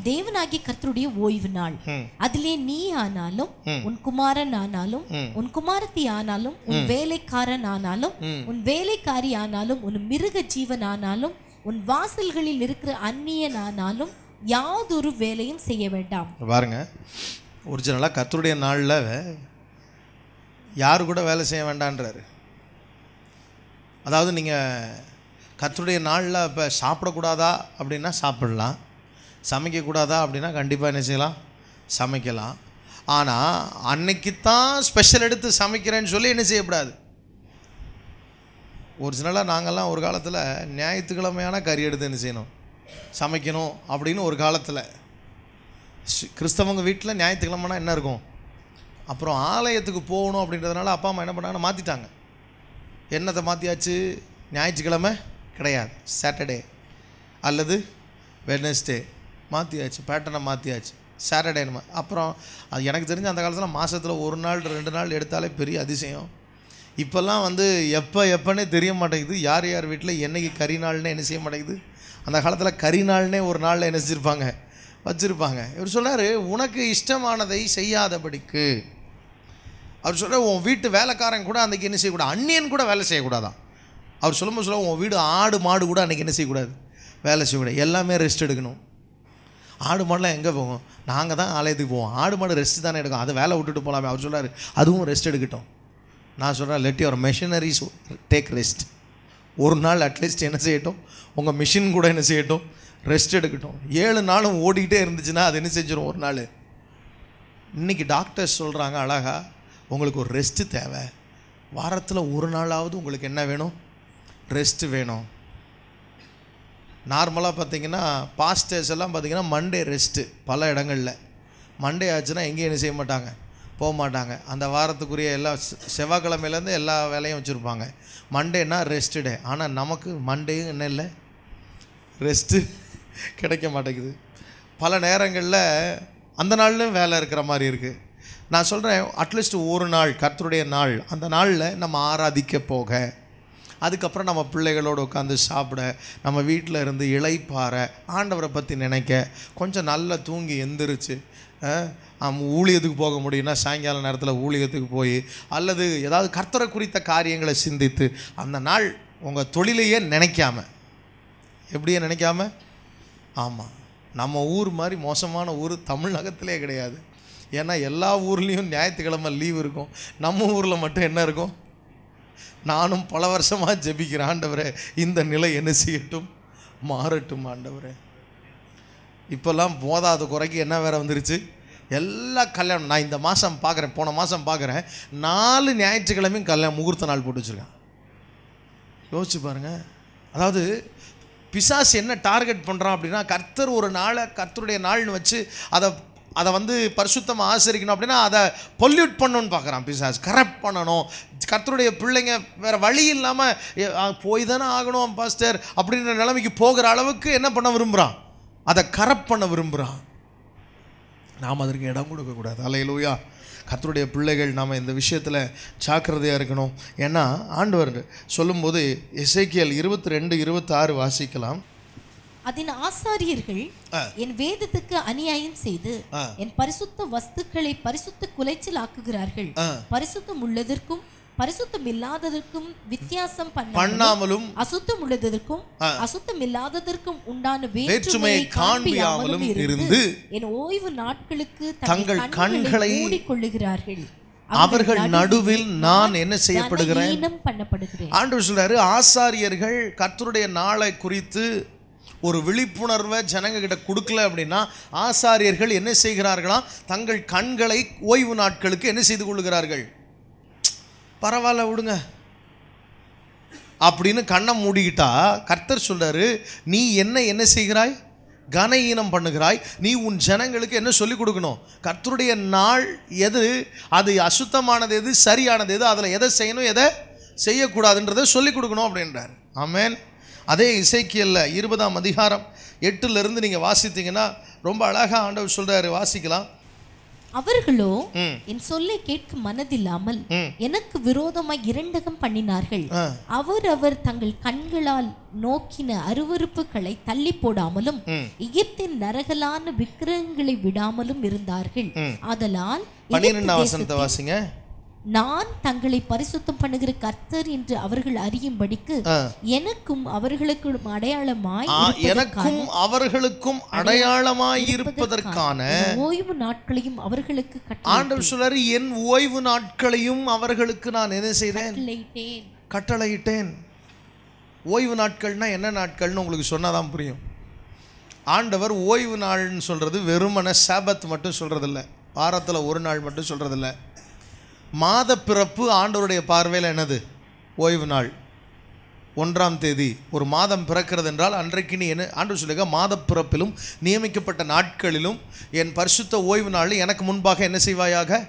தேவனாகிய கர்த்தருடைய ஓய்வு நாள் அதிலே நீ ஆனாலும் உன் குமாரன் ஆனாலும் உன் குமாரத்தி ஆனாலும் உன் வேலைக்காரன் ஆனாலும் உன் வேலைக்காரி ஆனாலும் உன் மிருக ஜீவன் ஆனாலும் உன் வாசல்களில் இருக்கிற அந்நியன் ஆனாலும் யாதொரு வேலையும் செய்ய வேண்டாம் பாருங்க ஒரிஜினலாக கர்த்தருடைய நாளில் யாரு கூட வேலை செய்ய வேண்டான்றாரு அதாவது நீங்கள் கத்துடைய நாளில் இப்போ சாப்பிடக்கூடாதா அப்படின்னா சாப்பிடலாம் சமைக்கக்கூடாதா அப்படின்னா கண்டிப்பாக என்ன செய்யலாம் சமைக்கலாம் ஆனால் அன்னைக்கு தான் ஸ்பெஷல் எடுத்து சமைக்கிறேன்னு சொல்லி என்ன செய்யக்கூடாது ஒரிஜினலாக நாங்கள்லாம் ஒரு காலத்தில் ஞாயிற்றுக்கிழமையான கறி எடுத்து என்ன செய்யணும் சமைக்கணும் அப்படின்னு ஒரு காலத்தில் கிறிஸ்தவங்க வீட்டில் ஞாயிற்றுக்கிழமைனா என்ன இருக்கும் அப்புறம் ஆலயத்துக்கு போகணும் அப்படின்றதுனால அப்பா அம்மா என்ன பண்ணாங்கன்னா மாற்றிட்டாங்க என்னத்தை மாற்றியாச்சு ஞாயிற்றுக்கிழமை கிடையாது சாட்டர்டே அல்லது வெட்னஸ்டே மாற்றியாச்சு பேட்டர்னை மாற்றியாச்சு சாட்டர்டே நம்ம அப்புறம் அது எனக்கு தெரிஞ்சு அந்த காலத்தில் மாதத்தில் ஒரு நாள் ரெண்டு நாள் எடுத்தாலே பெரிய அதிசயம் இப்போல்லாம் வந்து எப்போ எப்போன்னே தெரிய மாட்டேங்குது யார் யார் வீட்டில் என்றைக்கு கறி நாள்னே என்ன செய்ய மாட்டேங்குது அந்த காலத்தில் கறி நாள்னே ஒரு நாளில் என்ன செஞ்சுருப்பாங்க வச்சுருப்பாங்க இவர் சொன்னார் உனக்கு இஷ்டமானதை செய்யாதபடிக்கு அவர் சொல்கிற உன் வீட்டு வேலைக்காரன் கூட அன்றைக்கி என்ன செய்யக்கூடாது அன்னியன் கூட வேலை செய்யக்கூடாதான் அவர் சொல்லும்போது சொல்ல உன் வீடு ஆடு மாடு கூட அன்றைக்கி என்ன செய்யக்கூடாது வேலை செய்யக்கூடாது எல்லாமே ரெஸ்ட் எடுக்கணும் ஆடு மாடெலாம் எங்கே போகும் நாங்கள் தான் ஆலயத்துக்கு போவோம் ஆடு மாடு ரெஸ்ட் தானே எடுக்கும் அதை வேலை விட்டுட்டு போகலாமே அவர் சொல்கிறார் அதுவும் ரெஸ்ட் எடுக்கட்டும் நான் சொல்கிறேன் let your machineries take rest ஒரு நாள் அட்லீஸ்ட் என்ன செய்யட்டும் உங்கள் மிஷின் கூட என்ன செய்யட்டும் ரெஸ்ட் எடுக்கட்டும் ஏழு நாளும் ஓடிக்கிட்டே இருந்துச்சுன்னா அது என்ன செஞ்சிடும் ஒரு நாள் இன்றைக்கி டாக்டர்ஸ் சொல்கிறாங்க அழகாக உங்களுக்கு ஒரு ரெஸ்ட்டு தேவை வாரத்தில் ஒரு நாளாவது உங்களுக்கு என்ன வேணும் ரெஸ்ட் வேணும் நார்மலாக பார்த்திங்கன்னா பாஸ்ட் டேஸ் எல்லாம் பார்த்திங்கன்னா மண்டே ரெஸ்ட்டு பல இடங்களில் மண்டே ஆச்சுன்னா எங்கேயும் என்ன செய்ய மாட்டாங்க போக மாட்டாங்க அந்த வாரத்துக்குரிய எல்லா செவ்வாய்க்கிழமையிலேருந்து எல்லா வேலையும் வச்சுருப்பாங்க மண்டேனா ரெஸ்ட்டு டே ஆனால் நமக்கு மண்டேயும் என்ன இல்லை ரெஸ்ட்டு கிடைக்க மாட்டேங்குது பல நேரங்களில் அந்த நாள்லையும் வேலை இருக்கிற மாதிரி இருக்குது நான் சொல்கிறேன் அட்லீஸ்ட் ஒரு நாள் கர்த்தருடைய நாள் அந்த நாளில் நம்ம ஆராதிக்க போக அதுக்கப்புறம் நம்ம பிள்ளைகளோடு உட்காந்து சாப்பிட நம்ம வீட்டில் இருந்து இழைப்பார ஆண்டவரை பற்றி நினைக்க கொஞ்சம் நல்லா தூங்கி எந்திரிச்சு ஊழியத்துக்கு போக முடியும்னா சாயங்கால நேரத்தில் ஊழியத்துக்கு போய் அல்லது ஏதாவது கர்த்தரை குறித்த காரியங்களை சிந்தித்து அந்த நாள் உங்கள் தொழிலையே நினைக்காம எப்படியே நினைக்காம ஆமாம் நம்ம ஊர் மாதிரி மோசமான ஊர் தமிழகத்திலே கிடையாது ஏன்னா எல்லா ஊர்லேயும் ஞாயிற்றுக்கிழமை லீவ் இருக்கும் நம்ம ஊரில் மட்டும் என்ன இருக்கும் நானும் பல வருஷமாக ஜெபிக்கிற ஆண்டவரே இந்த நிலை என்ன செய்யட்டும் மாறட்டும் ஆண்டவரே இப்போல்லாம் போதாத குறைக்கு என்ன வேறு வந்துருச்சு எல்லா கல்யாணம் நான் இந்த மாதம் பார்க்குறேன் போன மாதம் பார்க்குறேன் நாலு ஞாயிற்றுக்கிழமையும் கல்யாணம் முகூர்த்த நாள் போட்டு வச்சுருக்கேன் யோசிச்சு பாருங்கள் அதாவது பிசாஸ் என்ன டார்கெட் பண்ணுறான் அப்படின்னா கர்த்தர் ஒரு நாளை கர்த்தருடைய நாள்னு வச்சு அதை அதை வந்து பரிசுத்தமாக ஆசரிக்கணும் அப்படின்னா அதை பொல்யூட் பண்ணணும்னு பார்க்குறான் பிசாஸ் கரெக்ட் பண்ணணும் கர்த்தருடைய பிள்ளைங்க வேறு வழி இல்லாமல் போய் தானே ஆகணும் பாஸ்டர் அப்படின்ற நிலைமைக்கு போகிற அளவுக்கு என்ன பண்ண விரும்புகிறான் அதை கரெக்ட் பண்ண விரும்புகிறான் நாம் அதற்கு இடம் கொடுக்கக்கூடாது அலையிலூயா கர்த்தருடைய பிள்ளைகள் நாம் இந்த விஷயத்தில் ஜாக்கிரதையாக இருக்கணும் ஏன்னா ஆண்டவர் சொல்லும்போது இசைக்கியல் இருபத்தி ரெண்டு இருபத்தாறு வாசிக்கலாம் அதன் ஆசாரியர்கள் என் வேதத்துக்கு அநியாயம் செய்து என் பரிசுத்த வஸ்துக்களை பரிசுத்த குலைச்சல் ஆக்குகிறார்கள் பரிசுத்தம் உள்ளதற்கும் பரிசுத்தம் இல்லாததற்கும் வித்தியாசம் பண்ணாமலும் அசுத்தம் உள்ளதற்கும் அசுத்தம் இல்லாததற்கும் உண்டான வேற்றுமையை காண்பியாமலும் இருந்து என் ஓய்வு நாட்களுக்கு தங்கள் கண்களை மூடிக்கொள்ளுகிறார்கள் அவர்கள் நடுவில் நான் என்ன செய்யப்படுகிறேன் ஆண்டு சொல்றாரு ஆசாரியர்கள் கத்தருடைய நாளை குறித்து ஒரு விழிப்புணர்வை ஜனங்ககிட்ட கொடுக்கல அப்படின்னா ஆசாரியர்கள் என்ன செய்கிறார்களா தங்கள் கண்களை ஓய்வு நாட்களுக்கு என்ன செய்து கொள்கிறார்கள் பரவாயில்ல விடுங்க அப்படின்னு கண்ணை மூடிக்கிட்டா கர்த்தர் சொல்றாரு நீ என்ன என்ன செய்கிறாய் கன ஈனம் பண்ணுகிறாய் நீ உன் ஜனங்களுக்கு என்ன சொல்லிக் கொடுக்கணும் கர்த்தருடைய நாள் எது அது அசுத்தமானது எது சரியானது எது அதில் எதை செய்யணும் எதை செய்யக்கூடாதுன்றதை சொல்லிக் கொடுக்கணும் அப்படின்றார் ஆமேன் அதே இசைக்கியல்ல இருபதாம் அதிகாரம் எட்டுலேருந்து நீங்கள் வாசித்தீங்கன்னா ரொம்ப அழகாக ஆண்டவர் சொல்கிறாரு வாசிக்கலாம் அவர்களோ என் சொல்லை கேட்க மனதில்லாமல் எனக்கு விரோதமாய் இரண்டகம் பண்ணினார்கள் அவர் அவர் தங்கள் கண்களால் நோக்கின அருவறுப்புகளை தள்ளி போடாமலும் எகிப்தின் நரகலான விக்கிரகங்களை விடாமலும் இருந்தார்கள் அதனால் பன்னிரெண்டாம் வசனத்தை வாசிங்க நான் தங்களை பரிசுத்தம் பண்ணுகிற கர்த்தர் என்று அவர்கள் அறியும்படிக்கு எனக்கும் அவர்களுக்கும் அடையாளமாய் எனக்கும் அவர்களுக்கும் அடையாளமாய் இருப்பதற்கான ஓய்வு நாட்களையும் அவர்களுக்கு ஆண்டவர் சொல்றாரு என் ஓய்வு நாட்களையும் அவர்களுக்கு நான் என்ன செய்தேன் கட்டளையிட்டேன் ஓய்வு நாட்கள்னா என்ன நாட்கள்னு உங்களுக்கு சொன்னாதான் புரியும் ஆண்டவர் ஓய்வு நாள்னு சொல்றது வெறுமன சாபத் மட்டும் சொல்றதில்ல வாரத்தில் ஒரு நாள் மட்டும் சொல்றதில்லை மாத பிறப்பு ஆண்டவருடைய பார்வையில் என்னது ஓய்வு நாள் ஒன்றாம் தேதி ஒரு மாதம் பிறக்கிறது என்றால் அன்றைக்கு நீ என்ன ஆண்டு சொல்லுங்க மாத பிறப்பிலும் நியமிக்கப்பட்ட நாட்களிலும் என் பரிசுத்த ஓய்வு நாளில் எனக்கு முன்பாக என்ன செய்வாயாக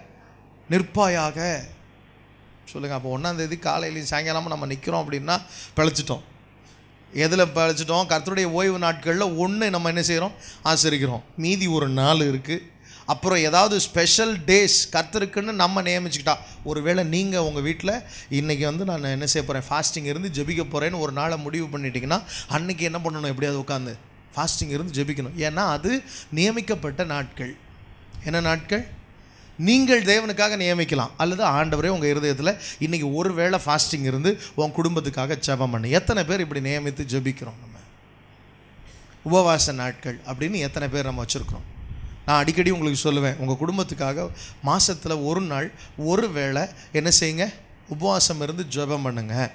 நிற்பாயாக சொல்லுங்கள் அப்போ ஒன்றாந்தேதி காலையிலையும் சாயங்காலமும் நம்ம நிற்கிறோம் அப்படின்னா பிழைச்சிட்டோம் எதில் பிழைச்சிட்டோம் கருத்துடைய ஓய்வு நாட்களில் ஒன்று நம்ம என்ன செய்கிறோம் ஆசிரிக்கிறோம் மீதி ஒரு நாள் இருக்குது அப்புறம் ஏதாவது ஸ்பெஷல் டேஸ் கர்த்தருக்குன்னு நம்ம நியமிச்சுக்கிட்டா ஒருவேளை நீங்கள் உங்கள் வீட்டில் இன்றைக்கி வந்து நான் என்ன செய்ய போகிறேன் ஃபாஸ்டிங் இருந்து ஜெபிக்க போகிறேன்னு ஒரு நாளை முடிவு பண்ணிட்டீங்கன்னா அன்றைக்கி என்ன பண்ணணும் எப்படியாவது உட்காந்து ஃபாஸ்டிங் இருந்து ஜெபிக்கணும் ஏன்னா அது நியமிக்கப்பட்ட நாட்கள் என்ன நாட்கள் நீங்கள் தேவனுக்காக நியமிக்கலாம் அல்லது ஆண்டவரே உங்கள் இருதயத்தில் இன்றைக்கி ஒரு வேளை ஃபாஸ்டிங் இருந்து உன் குடும்பத்துக்காக செபம் பண்ணு எத்தனை பேர் இப்படி நியமித்து ஜெபிக்கிறோம் நம்ம உபவாச நாட்கள் அப்படின்னு எத்தனை பேர் நம்ம வச்சுருக்கிறோம் நான் அடிக்கடி உங்களுக்கு சொல்லுவேன் உங்கள் குடும்பத்துக்காக மாதத்தில் ஒரு நாள் ஒரு வேளை என்ன செய்யுங்க உபவாசம் இருந்து ஜெபம் பண்ணுங்கள்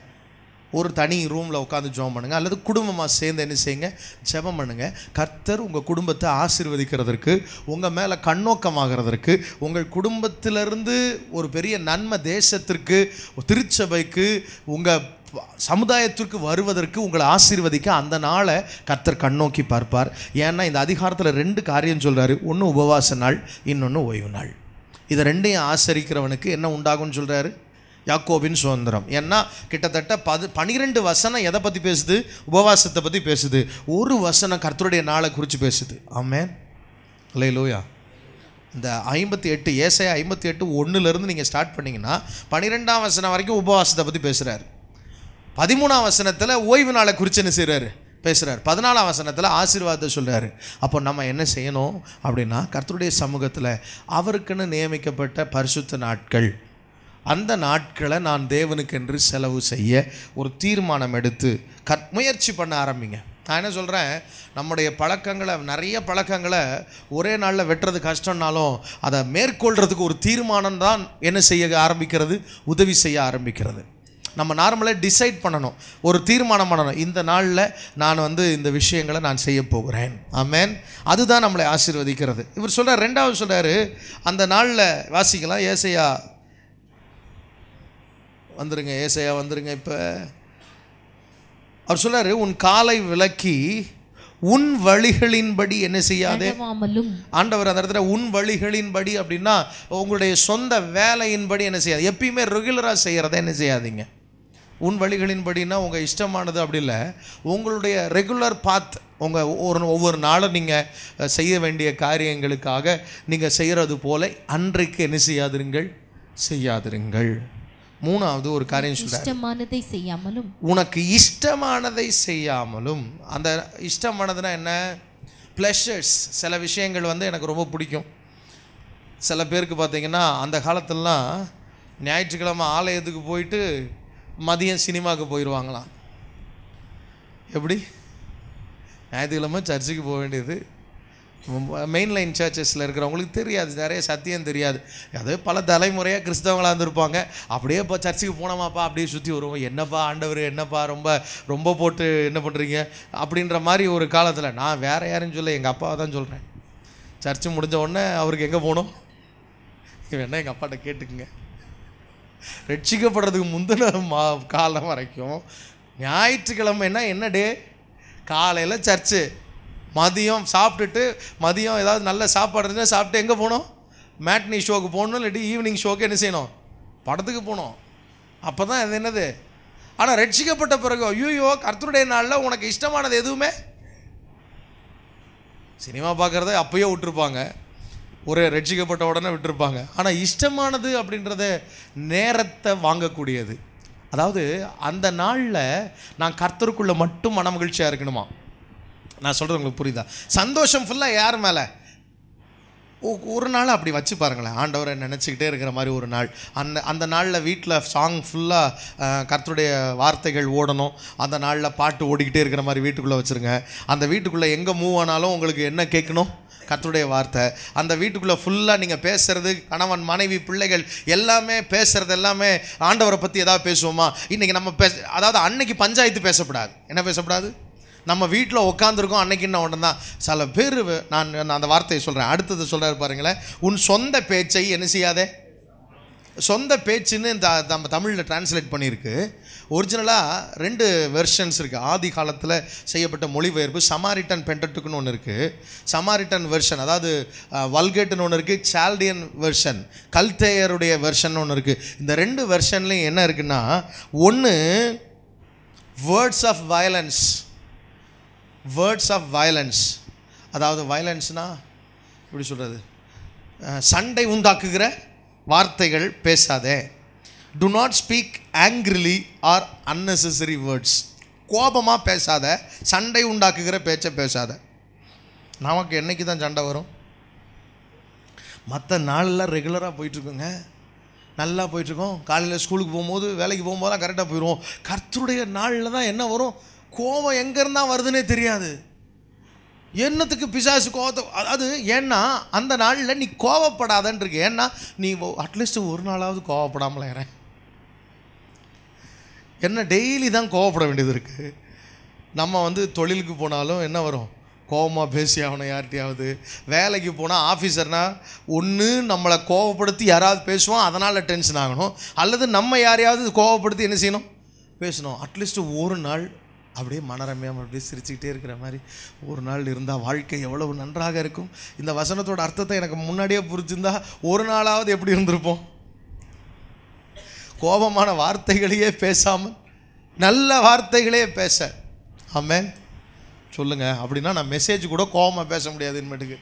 ஒரு தனி ரூமில் உட்காந்து ஜெபம் பண்ணுங்கள் அல்லது குடும்பமாக சேர்ந்து என்ன செய்யுங்க ஜெபம் பண்ணுங்கள் கர்த்தர் உங்கள் குடும்பத்தை ஆசிர்வதிக்கிறதற்கு உங்கள் மேலே கண்ணோக்கமாகிறதற்கு உங்கள் குடும்பத்திலருந்து ஒரு பெரிய நன்மை தேசத்திற்கு திருச்சபைக்கு உங்கள் சமுதாயத்திற்கு வருவதற்கு உங்களை ஆசீர்வதிக்க அந்த நாளை கர்த்தர் கண்ணோக்கி பார்ப்பார் ஏன்னா இந்த அதிகாரத்தில் ரெண்டு காரியம் சொல்கிறாரு ஒன்று உபவாச நாள் இன்னொன்று ஓய்வு நாள் இதை ரெண்டையும் ஆசரிக்கிறவனுக்கு என்ன உண்டாகும்னு சொல்கிறாரு யாக்கோபின் சுதந்திரம் ஏன்னா கிட்டத்தட்ட பது பனிரெண்டு வசனம் எதை பற்றி பேசுது உபவாசத்தை பற்றி பேசுது ஒரு வசனம் கர்த்தருடைய நாளை குறித்து பேசுது ஆமே இல்லை லோயா இந்த ஐம்பத்தி எட்டு ஏசை ஐம்பத்தி எட்டு ஒன்றுலேருந்து நீங்கள் ஸ்டார்ட் பண்ணிங்கன்னா பனிரெண்டாம் வசனம் வரைக்கும் உபவாசத்தை பற்றி பேசுகிறாரு பதிமூணாம் வசனத்தில் ஓய்வு நாளை குறித்து என்ன செய்கிறாரு பேசுகிறார் பதினாலாம் வசனத்தில் ஆசீர்வாதத்தை சொல்கிறாரு அப்போ நம்ம என்ன செய்யணும் அப்படின்னா கர்த்தருடைய சமூகத்தில் அவருக்குன்னு நியமிக்கப்பட்ட பரிசுத்த நாட்கள் அந்த நாட்களை நான் தேவனுக்கென்று செலவு செய்ய ஒரு தீர்மானம் எடுத்து கற் முயற்சி பண்ண ஆரம்பிங்க நான் என்ன சொல்கிறேன் நம்முடைய பழக்கங்களை நிறைய பழக்கங்களை ஒரே நாளில் வெட்டுறது கஷ்டம்னாலும் அதை மேற்கொள்கிறதுக்கு ஒரு தீர்மானம் தான் என்ன செய்ய ஆரம்பிக்கிறது உதவி செய்ய ஆரம்பிக்கிறது நம்ம நார்மலாக டிசைட் பண்ணணும் ஒரு தீர்மானம் பண்ணணும் இந்த நாளில் நான் வந்து இந்த விஷயங்களை நான் செய்ய போகிறேன் ஆமேன் அதுதான் நம்மளை ஆசீர்வதிக்கிறது இவர் சொல்கிறார் ரெண்டாவது சொல்கிறாரு அந்த நாளில் வாசிக்கலாம் ஏசையா வந்துருங்க ஏசையா வந்துருங்க இப்போ அவர் சொல்கிறாரு உன் காலை விளக்கி உன் வழிகளின்படி என்ன செய்யாதே ஆண்டவர் அந்த இடத்துல உன் வழிகளின்படி அப்படின்னா உங்களுடைய சொந்த வேலையின்படி என்ன செய்யாது எப்பயுமே ரெகுலராக செய்கிறத என்ன செய்யாதீங்க உன் வழிகளின்படினா உங்கள் இஷ்டமானது அப்படி இல்லை உங்களுடைய ரெகுலர் பாத் உங்கள் ஒரு ஒவ்வொரு நாளும் நீங்கள் செய்ய வேண்டிய காரியங்களுக்காக நீங்கள் செய்கிறது போல அன்றைக்கு என்ன செய்யாதிருங்கள் செய்யாதிருங்கள் மூணாவது ஒரு காரியம் இஷ்டமானதை செய்யாமலும் உனக்கு இஷ்டமானதை செய்யாமலும் அந்த இஷ்டமானதுன்னா என்ன ப்ளஷர்ஸ் சில விஷயங்கள் வந்து எனக்கு ரொம்ப பிடிக்கும் சில பேருக்கு பார்த்தீங்கன்னா அந்த காலத்திலலாம் ஞாயிற்றுக்கிழமை ஆலயத்துக்கு போயிட்டு மதியம் சினிமாவுக்கு போயிடுவாங்களாம் எப்படி ஞாயிற்றுக்கிழமை சர்ச்சுக்கு போக வேண்டியது மெயின் லைன் சர்ச்சஸில் இருக்கிறவங்களுக்கு தெரியாது நிறைய சத்தியம் தெரியாது அது பல தலைமுறையாக கிறிஸ்தவங்களாக இருந்திருப்பாங்க அப்படியே இப்போ சர்ச்சுக்கு போனோமாப்பா அப்படியே சுற்றி வருவோம் என்னப்பா ஆண்டவர் என்னப்பா ரொம்ப ரொம்ப போட்டு என்ன பண்ணுறீங்க அப்படின்ற மாதிரி ஒரு காலத்தில் நான் வேறு யாருன்னு சொல்ல எங்கள் அப்பாவை தான் சொல்கிறேன் சர்ச்சு முடிஞ்ச உடனே அவருக்கு எங்கே போகணும் வேணால் எங்கள் அப்பாட்ட கேட்டுக்குங்க ரட்சிக்கப்படுறதுக்கு முந்தின மா காலம் வரைக்கும் ஞாயிற்றுக்கிழமைன்னா என்ன டே காலையில் சர்ச்சு மதியம் சாப்பிட்டுட்டு மதியம் ஏதாவது நல்ல சாப்பாடு இருந்தால் சாப்பிட்டு எங்கே போகணும் மேட்னி ஷோக்கு போகணும் இல்லாட்டி ஈவினிங் ஷோக்கு என்ன செய்யணும் படத்துக்கு போகணும் அப்போ தான் அது என்னது ஆனால் ரட்சிக்கப்பட்ட பிறகு ஐயோ கர்த்தருடைய நாளில் உனக்கு இஷ்டமானது எதுவுமே சினிமா பார்க்குறத அப்போயே விட்டுருப்பாங்க ஒரு ரட்சிக்கப்பட்ட உடனே விட்டுருப்பாங்க ஆனால் இஷ்டமானது அப்படின்றத நேரத்தை வாங்கக்கூடியது அதாவது அந்த நாளில் நான் கர்த்தருக்குள்ளே மட்டும் மன மகிழ்ச்சியாக இருக்கணுமா நான் சொல்கிறது உங்களுக்கு புரியுதா சந்தோஷம் ஃபுல்லாக யார் மேலே ஒரு நாள் அப்படி வச்சு பாருங்களேன் ஆண்டவரை நினச்சிக்கிட்டே இருக்கிற மாதிரி ஒரு நாள் அந்த அந்த நாளில் வீட்டில் சாங் ஃபுல்லாக கர்த்தருடைய வார்த்தைகள் ஓடணும் அந்த நாளில் பாட்டு ஓடிக்கிட்டே இருக்கிற மாதிரி வீட்டுக்குள்ளே வச்சுருங்க அந்த வீட்டுக்குள்ளே எங்கே மூவ் ஆனாலும் உங்களுக்கு என்ன கேட்கணும் கத்துடைய வார்த்தை அந்த வீட்டுக்குள்ளே ஃபுல்லாக நீங்கள் பேசுகிறது கணவன் மனைவி பிள்ளைகள் எல்லாமே பேசுகிறது எல்லாமே ஆண்டவரை பற்றி எதாவது பேசுவோமா இன்றைக்கி நம்ம பேச அதாவது அன்னைக்கு பஞ்சாயத்து பேசப்படாது என்ன பேசப்படாது நம்ம வீட்டில் உட்காந்துருக்கோம் அன்னைக்குன்னு ஒன்று தான் சில பேர் நான் அந்த வார்த்தையை சொல்கிறேன் அடுத்தது சொல்கிறார் பாருங்களேன் உன் சொந்த பேச்சை என்ன செய்யாதே சொந்த பேச்சுன்னு இந்த நம்ம தமிழில் டிரான்ஸ்லேட் பண்ணியிருக்கு ஒரிஜினலாக ரெண்டு வெர்ஷன்ஸ் இருக்குது ஆதி காலத்தில் செய்யப்பட்ட மொழிபெயர்ப்பு சமாரிட்டன் பெண்டட்டுக்குன்னு ஒன்று இருக்குது சமாரிட்டன் வெர்ஷன் அதாவது வல்கேட்டுன்னு ஒன்று இருக்குது சால்டியன் வெர்ஷன் கல்தேயருடைய வெர்ஷன் ஒன்று இருக்குது இந்த ரெண்டு வெர்ஷன்லேயும் என்ன இருக்குன்னா ஒன்று words of violence words of violence அதாவது வயலன்ஸ்னால் எப்படி சொல்கிறது சண்டை உண்டாக்குகிற வார்த்தைகள் பேசாதே do not speak angrily or unnecessary words கோபமாக பேசாத சண்டை உண்டாக்குகிற பேச்சை பேசாத நமக்கு என்னைக்கு தான் சண்டை வரும் மற்ற நாளெல்லாம் ரெகுலராக போயிட்டுருக்குங்க நல்லா போயிட்டுருக்கோம் காலையில் ஸ்கூலுக்கு போகும்போது வேலைக்கு போகும்போது தான் கரெக்டாக போயிடுவோம் கர்த்தருடைய நாளில் தான் என்ன வரும் கோவம் எங்கேருந்தா வருதுன்னே தெரியாது என்னத்துக்கு பிசாசு கோவத்தை அது ஏன்னா அந்த நாளில் நீ கோவப்படாதன்னு இருக்கு ஏன்னா நீ அட்லீஸ்ட் ஒரு நாளாவது கோவப்படாமல் என்ன டெய்லி தான் கோவப்பட வேண்டியது இருக்குது நம்ம வந்து தொழிலுக்கு போனாலும் என்ன வரும் கோபமாக பேசி ஆகணும் யார்கிட்டையாவது வேலைக்கு போனால் ஆஃபீஸர்னால் ஒன்று நம்மளை கோவப்படுத்தி யாராவது பேசுவோம் அதனால் டென்ஷன் ஆகணும் அல்லது நம்ம யாரையாவது கோவப்படுத்தி என்ன செய்யணும் பேசணும் அட்லீஸ்ட் ஒரு நாள் அப்படியே மனரமையாமல் அப்படியே சிரிச்சுக்கிட்டே இருக்கிற மாதிரி ஒரு நாள் இருந்தால் வாழ்க்கை எவ்வளவு நன்றாக இருக்கும் இந்த வசனத்தோட அர்த்தத்தை எனக்கு முன்னாடியே புரிஞ்சிருந்தா ஒரு நாளாவது எப்படி இருந்திருப்போம் கோபமான வார்த்தைகளையே பேசாமல் நல்ல வார்த்தைகளே பேச ஆமேன் சொல்லுங்கள் அப்படின்னா நான் மெசேஜ் கூட கோபமாக பேச முடியாது இனிமேட்டுக்கு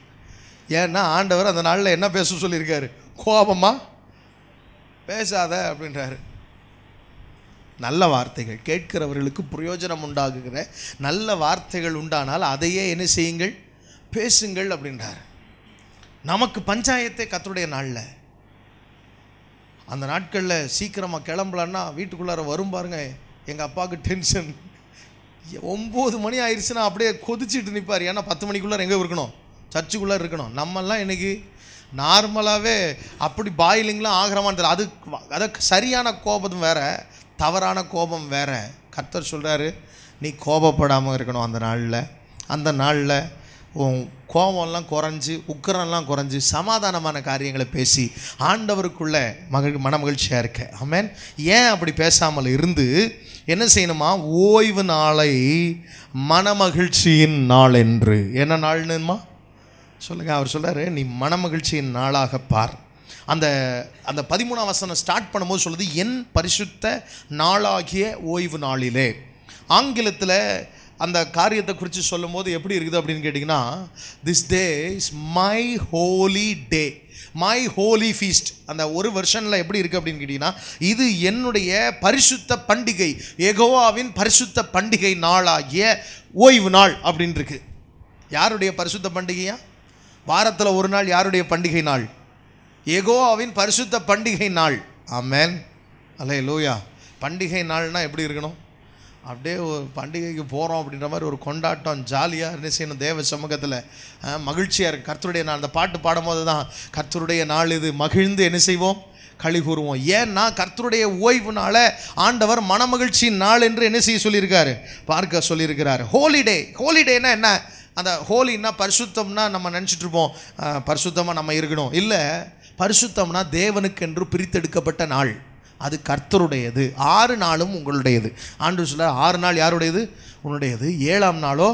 ஏன்னா ஆண்டவர் அந்த நாளில் என்ன பேச சொல்லியிருக்காரு கோபமாக பேசாத அப்படின்றாரு நல்ல வார்த்தைகள் கேட்கிறவர்களுக்கு பிரயோஜனம் உண்டாகுகிற நல்ல வார்த்தைகள் உண்டானால் அதையே என்ன செய்யுங்கள் பேசுங்கள் அப்படின்றார் நமக்கு பஞ்சாயத்தே கத்துடைய நாளில் அந்த நாட்களில் சீக்கிரமாக கிளம்பலன்னா வீட்டுக்குள்ளார வரும் பாருங்க எங்கள் அப்பாவுக்கு டென்ஷன் ஒம்பது மணி ஆயிடுச்சுன்னா அப்படியே கொதிச்சுட்டு நிற்பார் ஏன்னா பத்து மணிக்குள்ளார எங்கே இருக்கணும் சர்ச்சுக்குள்ளே இருக்கணும் நம்மெல்லாம் இன்றைக்கி நார்மலாகவே அப்படி பாயிலிங்லாம் ஆகிறமான்னு தெரியல அது அதை சரியான கோபம் வேறு தவறான கோபம் வேறு கர்த்தர் சொல்கிறாரு நீ கோபப்படாமல் இருக்கணும் அந்த நாளில் அந்த நாளில் உன் கோபம்லாம் குறைஞ்சி உக்கரம்லாம் குறைஞ்சி சமாதானமான காரியங்களை பேசி ஆண்டவருக்குள்ளே மகிழ் மன மகிழ்ச்சியாக இருக்க ஆமேன் ஏன் அப்படி பேசாமல் இருந்து என்ன செய்யணுமா ஓய்வு நாளை மனமகிழ்ச்சியின் நாள் என்று என்ன நாள்னுமா சொல்லுங்கள் அவர் சொல்கிறார் நீ மனமகிழ்ச்சியின் நாளாக பார் அந்த அந்த பதிமூணாம் வசனம் ஸ்டார்ட் பண்ணும்போது சொல்லுது என் பரிசுத்த நாளாகிய ஓய்வு நாளிலே ஆங்கிலத்தில் அந்த காரியத்தை குறித்து சொல்லும் போது எப்படி இருக்குது அப்படின்னு கேட்டிங்கன்னா this day is my holy day my holy feast அந்த ஒரு வருஷனில் எப்படி இருக்குது அப்படின்னு கேட்டிங்கன்னா இது என்னுடைய பரிசுத்த பண்டிகை எகோவாவின் பரிசுத்த பண்டிகை நாளாகிய ஓய்வு நாள் அப்படின்னு யாருடைய பரிசுத்த பண்டிகையா வாரத்தில் ஒரு நாள் யாருடைய பண்டிகை நாள் எகோவாவின் பரிசுத்த பண்டிகை நாள் ஆமேன் அல்ல லூயா பண்டிகை நாள்னால் எப்படி இருக்கணும் அப்படியே ஒரு பண்டிகைக்கு போகிறோம் அப்படின்ற மாதிரி ஒரு கொண்டாட்டம் ஜாலியாக என்ன செய்யணும் தேவ சமூகத்தில் மகிழ்ச்சியாக இருக்குது கர்த்தருடைய நாள் அந்த பாட்டு பாடும்போது தான் கர்த்தருடைய நாள் இது மகிழ்ந்து என்ன செய்வோம் களி கூறுவோம் ஏன்னா கர்த்தருடைய ஓய்வுனால ஆண்டவர் மனமகிழ்ச்சியின் நாள் என்று என்ன செய்ய சொல்லியிருக்காரு பார்க்க சொல்லியிருக்கிறார் ஹோலிடே ஹோலிடேனா என்ன அந்த ஹோலின்னா பரிசுத்தம்னா நம்ம நினச்சிட்ருப்போம் பரிசுத்தமாக நம்ம இருக்கணும் இல்லை பரிசுத்தம்னா என்று பிரித்தெடுக்கப்பட்ட நாள் அது கர்த்தருடையது ஆறு நாளும் உங்களுடையது ஆண்டு சொல்ல ஆறு நாள் யாருடையது உன்னுடையது ஏழாம் நாளோ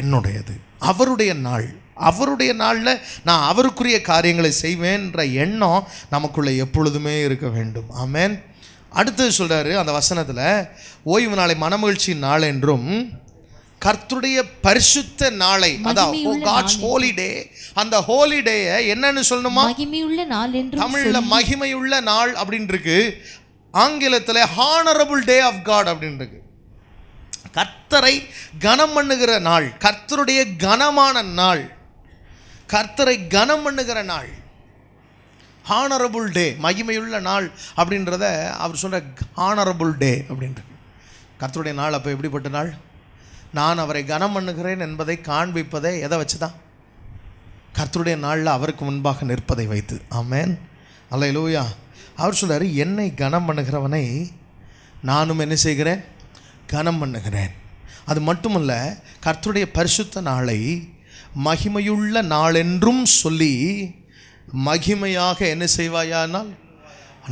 என்னுடையது அவருடைய நாள் அவருடைய நாளில் நான் அவருக்குரிய காரியங்களை செய்வேன்ற எண்ணம் நமக்குள்ளே எப்பொழுதுமே இருக்க வேண்டும் ஆமேன் அடுத்தது சொல்கிறாரு அந்த வசனத்தில் ஓய்வு நாளை மனமகிழ்ச்சியின் நாள் என்றும் கர்த்தருடைய பரிசுத்த நாளை அதான் காட்ஸ் ஹோலிடே அந்த ஹோலிடேயை என்னன்னு சொல்லணுமா மகிமையுள்ள நாள் என்று தமிழ்ல மகிமையுள்ள நாள் அப்படின்னு இருக்கு ஆங்கிலத்தில் ஹானரபுள் டே ஆஃப் காட் அப்படின்னு இருக்கு கர்த்தரை கனம் பண்ணுகிற நாள் கர்த்தருடைய கனமான நாள் கர்த்தரை கனம் பண்ணுகிற நாள் ஹானரபுள் டே மகிமையுள்ள நாள் அப்படின்றத அவர் சொல்கிற ஹானரபுள் டே அப்படின்றது கர்த்தருடைய நாள் அப்போ எப்படிப்பட்ட நாள் நான் அவரை கனம் பண்ணுகிறேன் என்பதை காண்பிப்பதே எதை வச்சு தான் கர்த்தருடைய நாளில் அவருக்கு முன்பாக நிற்பதை வைத்து ஆமேன் அல்ல லூயா அவர் சொல்கிறார் என்னை கனம் பண்ணுகிறவனை நானும் என்ன செய்கிறேன் கனம் பண்ணுகிறேன் அது மட்டுமல்ல கர்த்தருடைய பரிசுத்த நாளை மகிமையுள்ள நாளென்றும் சொல்லி மகிமையாக என்ன செய்வாயானால்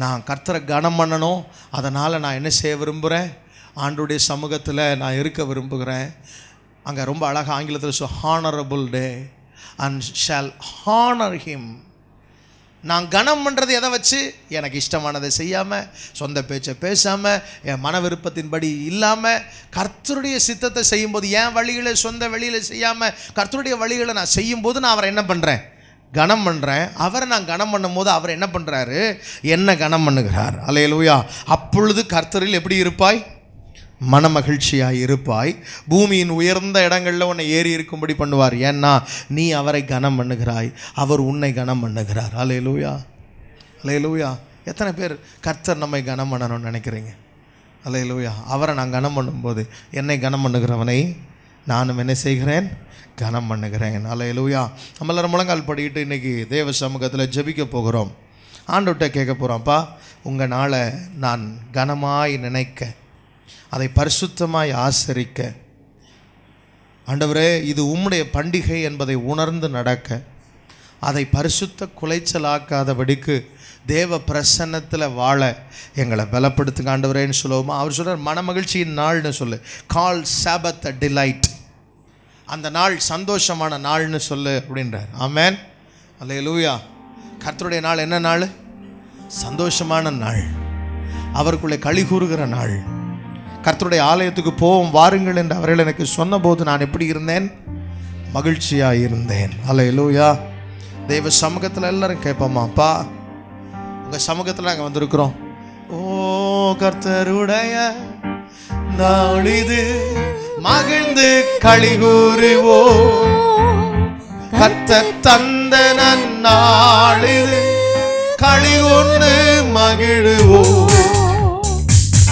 நான் கர்த்தரை கனம் பண்ணணும் அதனால் நான் என்ன செய்ய விரும்புகிறேன் ஆண்டுடைய சமூகத்தில் நான் இருக்க விரும்புகிறேன் அங்கே ரொம்ப அழகாக ஆங்கிலத்தில் so honourable day and shall honour him நான் கனம் பண்ணுறது எதை வச்சு எனக்கு இஷ்டமானதை செய்யாமல் சொந்த பேச்சை பேசாமல் என் மன விருப்பத்தின்படி இல்லாமல் கர்த்தருடைய சித்தத்தை செய்யும்போது என் வழிகளை சொந்த வழியில் செய்யாமல் கர்த்தருடைய வழிகளை நான் செய்யும்போது நான் அவரை என்ன பண்ணுறேன் கனம் பண்ணுறேன் அவரை நான் கனம் பண்ணும்போது அவர் என்ன பண்ணுறாரு என்ன கனம் பண்ணுகிறார் அலையலூயா அப்பொழுது கர்த்தரில் எப்படி இருப்பாய் மன மகிழ்ச்சியாக இருப்பாய் பூமியின் உயர்ந்த இடங்களில் உன்னை ஏறி இருக்கும்படி பண்ணுவார் ஏன்னா நீ அவரை கனம் பண்ணுகிறாய் அவர் உன்னை கனம் பண்ணுகிறார் அலே லூயா அலே லூயா எத்தனை பேர் கர்த்தர் நம்மை கனம் பண்ணணும்னு நினைக்கிறீங்க அலே லூயா அவரை நான் கனம் பண்ணும்போது என்னை கனம் பண்ணுகிறவனை நானும் என்ன செய்கிறேன் கனம் பண்ணுகிறேன் அலே லூயா நம்மளாம் முழங்கால் படிக்கிட்டு இன்றைக்கி தேவ சமூகத்தில் ஜபிக்க போகிறோம் ஆண்டோட்ட கேட்க போகிறோம்ப்பா உங்கள் நாளை நான் கனமாய் நினைக்க அதை பரிசுத்தமாய் ஆசரிக்க ஆண்டவரே இது உம்முடைய பண்டிகை என்பதை உணர்ந்து நடக்க அதை பரிசுத்த குலைச்சலாக்காதபடிக்கு தேவ பிரசன்னத்தில் வாழ எங்களை பலப்படுத்துங்க ஆண்டவரேன்னு சொல்லுவோமா அவர் சொல்கிறார் மன மகிழ்ச்சியின் நாள்னு சொல்லு கால் சாபத் அ டிலைட் அந்த நாள் சந்தோஷமான நாள்னு சொல்லு அப்படின்றார் ஆமேன் அல்ல லூயா கர்த்தருடைய நாள் என்ன நாள் சந்தோஷமான நாள் அவருக்குள்ளே களி கூறுகிற நாள் கர்த்தருடைய ஆலயத்துக்கு போவோம் வாருங்கள் என்று அவர்கள் எனக்கு சொன்னபோது நான் எப்படி இருந்தேன் மகிழ்ச்சியாக இருந்தேன் அல்ல இலோயா தெய்வ சமூகத்தில் எல்லாரும் கேட்போமாப்பா உங்கள் சமூகத்தில் நாங்கள் வந்திருக்கிறோம் ஓ கர்த்தருடைய நாளிது மகிழ்ந்து கூறுவோ கர்த்த தந்த நன்னாளிது களி ஒன்று மகிழுவோம்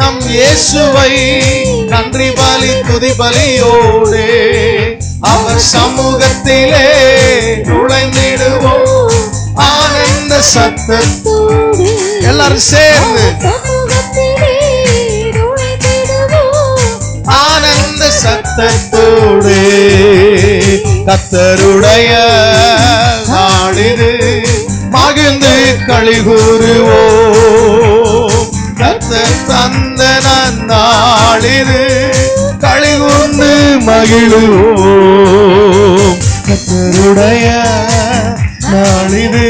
நம் இயேசுவை நன்றி பலி துதி பலியோடு அவர் சமூகத்திலே நுழைந்திடுவோம் ஆனந்த சத்தத்தோடு எல்லாரும் சேர்ந்து ஆனந்த சத்தத்தோடு கத்தருடைய நாடிது மகிழ்ந்து கழிகூறுவோம் செய்து களி கொண்டு மகிழுவோம் கத்தருடைய நாளிது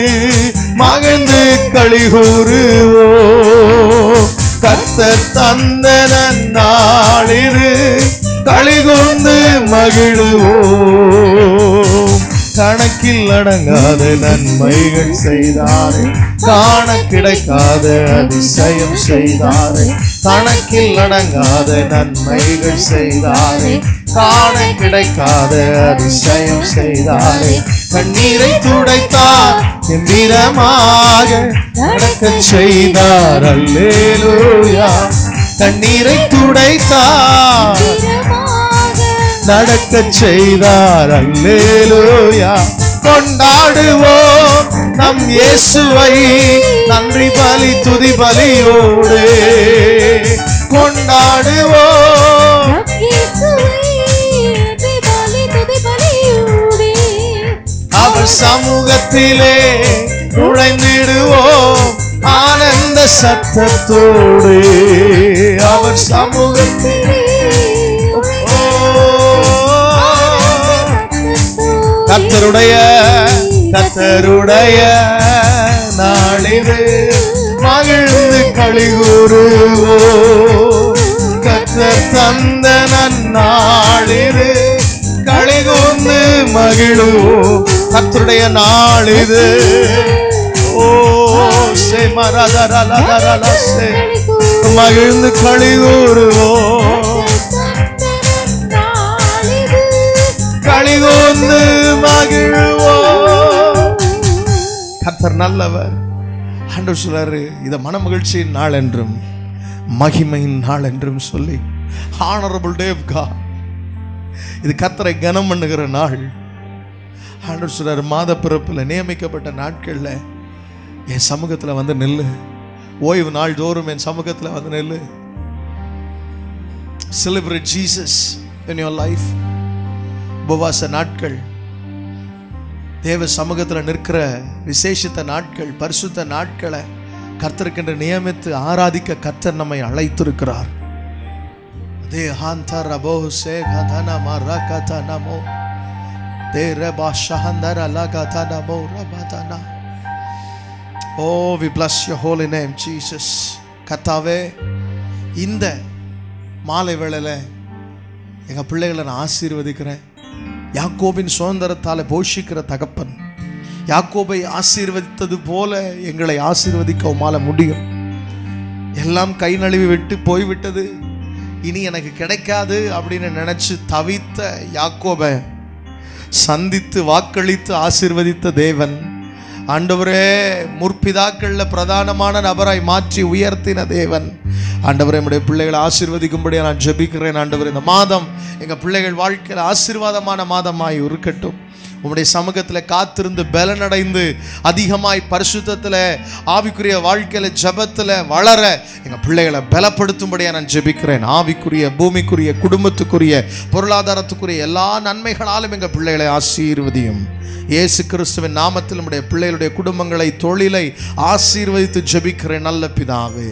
மகிழ்ந்து களி கூறுவோம் கத்த தந்த நாளிது களி கொண்டு மகிழுவோம் கணக்கில் அடங்காத நன்மைகள் செய்தாரே காண கிடைக்காத அதிசயம் செய்தாரே கணக்கில் அடங்காத நன்மைகள் செய்தாரே காண கிடைக்காத அதிசயம் செய்தாரே கண்ணீரை துடைத்தார் கம்பீரமாக நடக்க செய்தார் அல்லேலூயா கண்ணீரை துடைத்தார் நடக்க செய்தார் அல்லேலூயா கொண்டாடுவோம் நம் இயேசுவை நன்றி பலி துதி பலியோடு கொண்டாடுவோம் அவர் சமூகத்திலே நுழைந்திடுவோம் ஆனந்த சத்தத்தோடு அவர் சமூகத்திலே கத்தருடைய கத்தருடைய நாளிது மகிழ்ந்து கழிவுருவோ கத்தர் தந்த நன்னாளிது கழிகூர்ந்து மகிழுவோ கத்தருடைய நாளிது ஓ மகிழ்ந்து கழிகூறுவோம் கழிவோந்து கத்தர் நல்லவர் ஆண்டவர் சொல்றாரு இதை மன மகிழ்ச்சியின் நாள் என்றும் மகிமையின் நாள் என்றும் சொல்லி ஹானரபுள் டேவ் கா இது கத்தரை கனம் பண்ணுகிற நாள் ஆண்டவர் சொல்றாரு மாத பிறப்பில் நியமிக்கப்பட்ட நாட்களில் என் சமூகத்தில் வந்து நெல்லு ஓய்வு நாள் தோறும் என் சமூகத்தில் வந்து நெல்லு celebrate Jesus in your life உபவாச நாட்கள் தேவ சமூகத்தில் நிற்கிற விசேஷித்த நாட்கள் பரிசுத்த நாட்களை கர்த்தருக்கென்று நியமித்து ஆராதிக்க கர்த்தர் நம்மை அழைத்திருக்கிறார் தே ஹாந்தா ரபோ சே கதனா மரா கதனமோ தே ரபா ஷஹந்தர் அலா கதனமோ ரபதனா oh we bless your holy name Jesus கத்தாவே இந்த மாலை வேளையில் எங்கள் பிள்ளைகளை நான் ஆசீர்வதிக்கிறேன் யாக்கோபின் சுதந்திரத்தால் போஷிக்கிற தகப்பன் யாக்கோபை ஆசீர்வதித்தது போல எங்களை ஆசீர்வதிக்க உமால முடியும் எல்லாம் கை நழுவி விட்டு போய்விட்டது இனி எனக்கு கிடைக்காது அப்படின்னு நினச்சி தவித்த யாக்கோபை சந்தித்து வாக்களித்து ஆசிர்வதித்த தேவன் ஆண்டவரே முற்பிதாக்களில் பிரதானமான நபராய் மாற்றி உயர்த்தின தேவன் ஆண்டவரை நம்முடைய பிள்ளைகளை ஆசீர்வதிக்கும்படியாக நான் ஜெபிக்கிறேன் ஆண்டவர் இந்த மாதம் எங்கள் பிள்ளைகள் வாழ்க்கையில் ஆசீர்வாதமான மாதமாய் இருக்கட்டும் உங்களுடைய சமூகத்தில் காத்திருந்து பலனடைந்து அதிகமாய் பரிசுத்தத்தில் ஆவிக்குரிய வாழ்க்கையில் ஜபத்தில் வளர எங்கள் பிள்ளைகளை பலப்படுத்தும்படியாக நான் ஜெபிக்கிறேன் ஆவிக்குரிய பூமிக்குரிய குடும்பத்துக்குரிய பொருளாதாரத்துக்குரிய எல்லா நன்மைகளாலும் எங்கள் பிள்ளைகளை ஆசீர்வதியும் இயேசு கிறிஸ்துவின் நாமத்தில் நம்முடைய பிள்ளைகளுடைய குடும்பங்களை தொழிலை ஆசீர்வதித்து ஜெபிக்கிறேன் நல்ல பிதாவே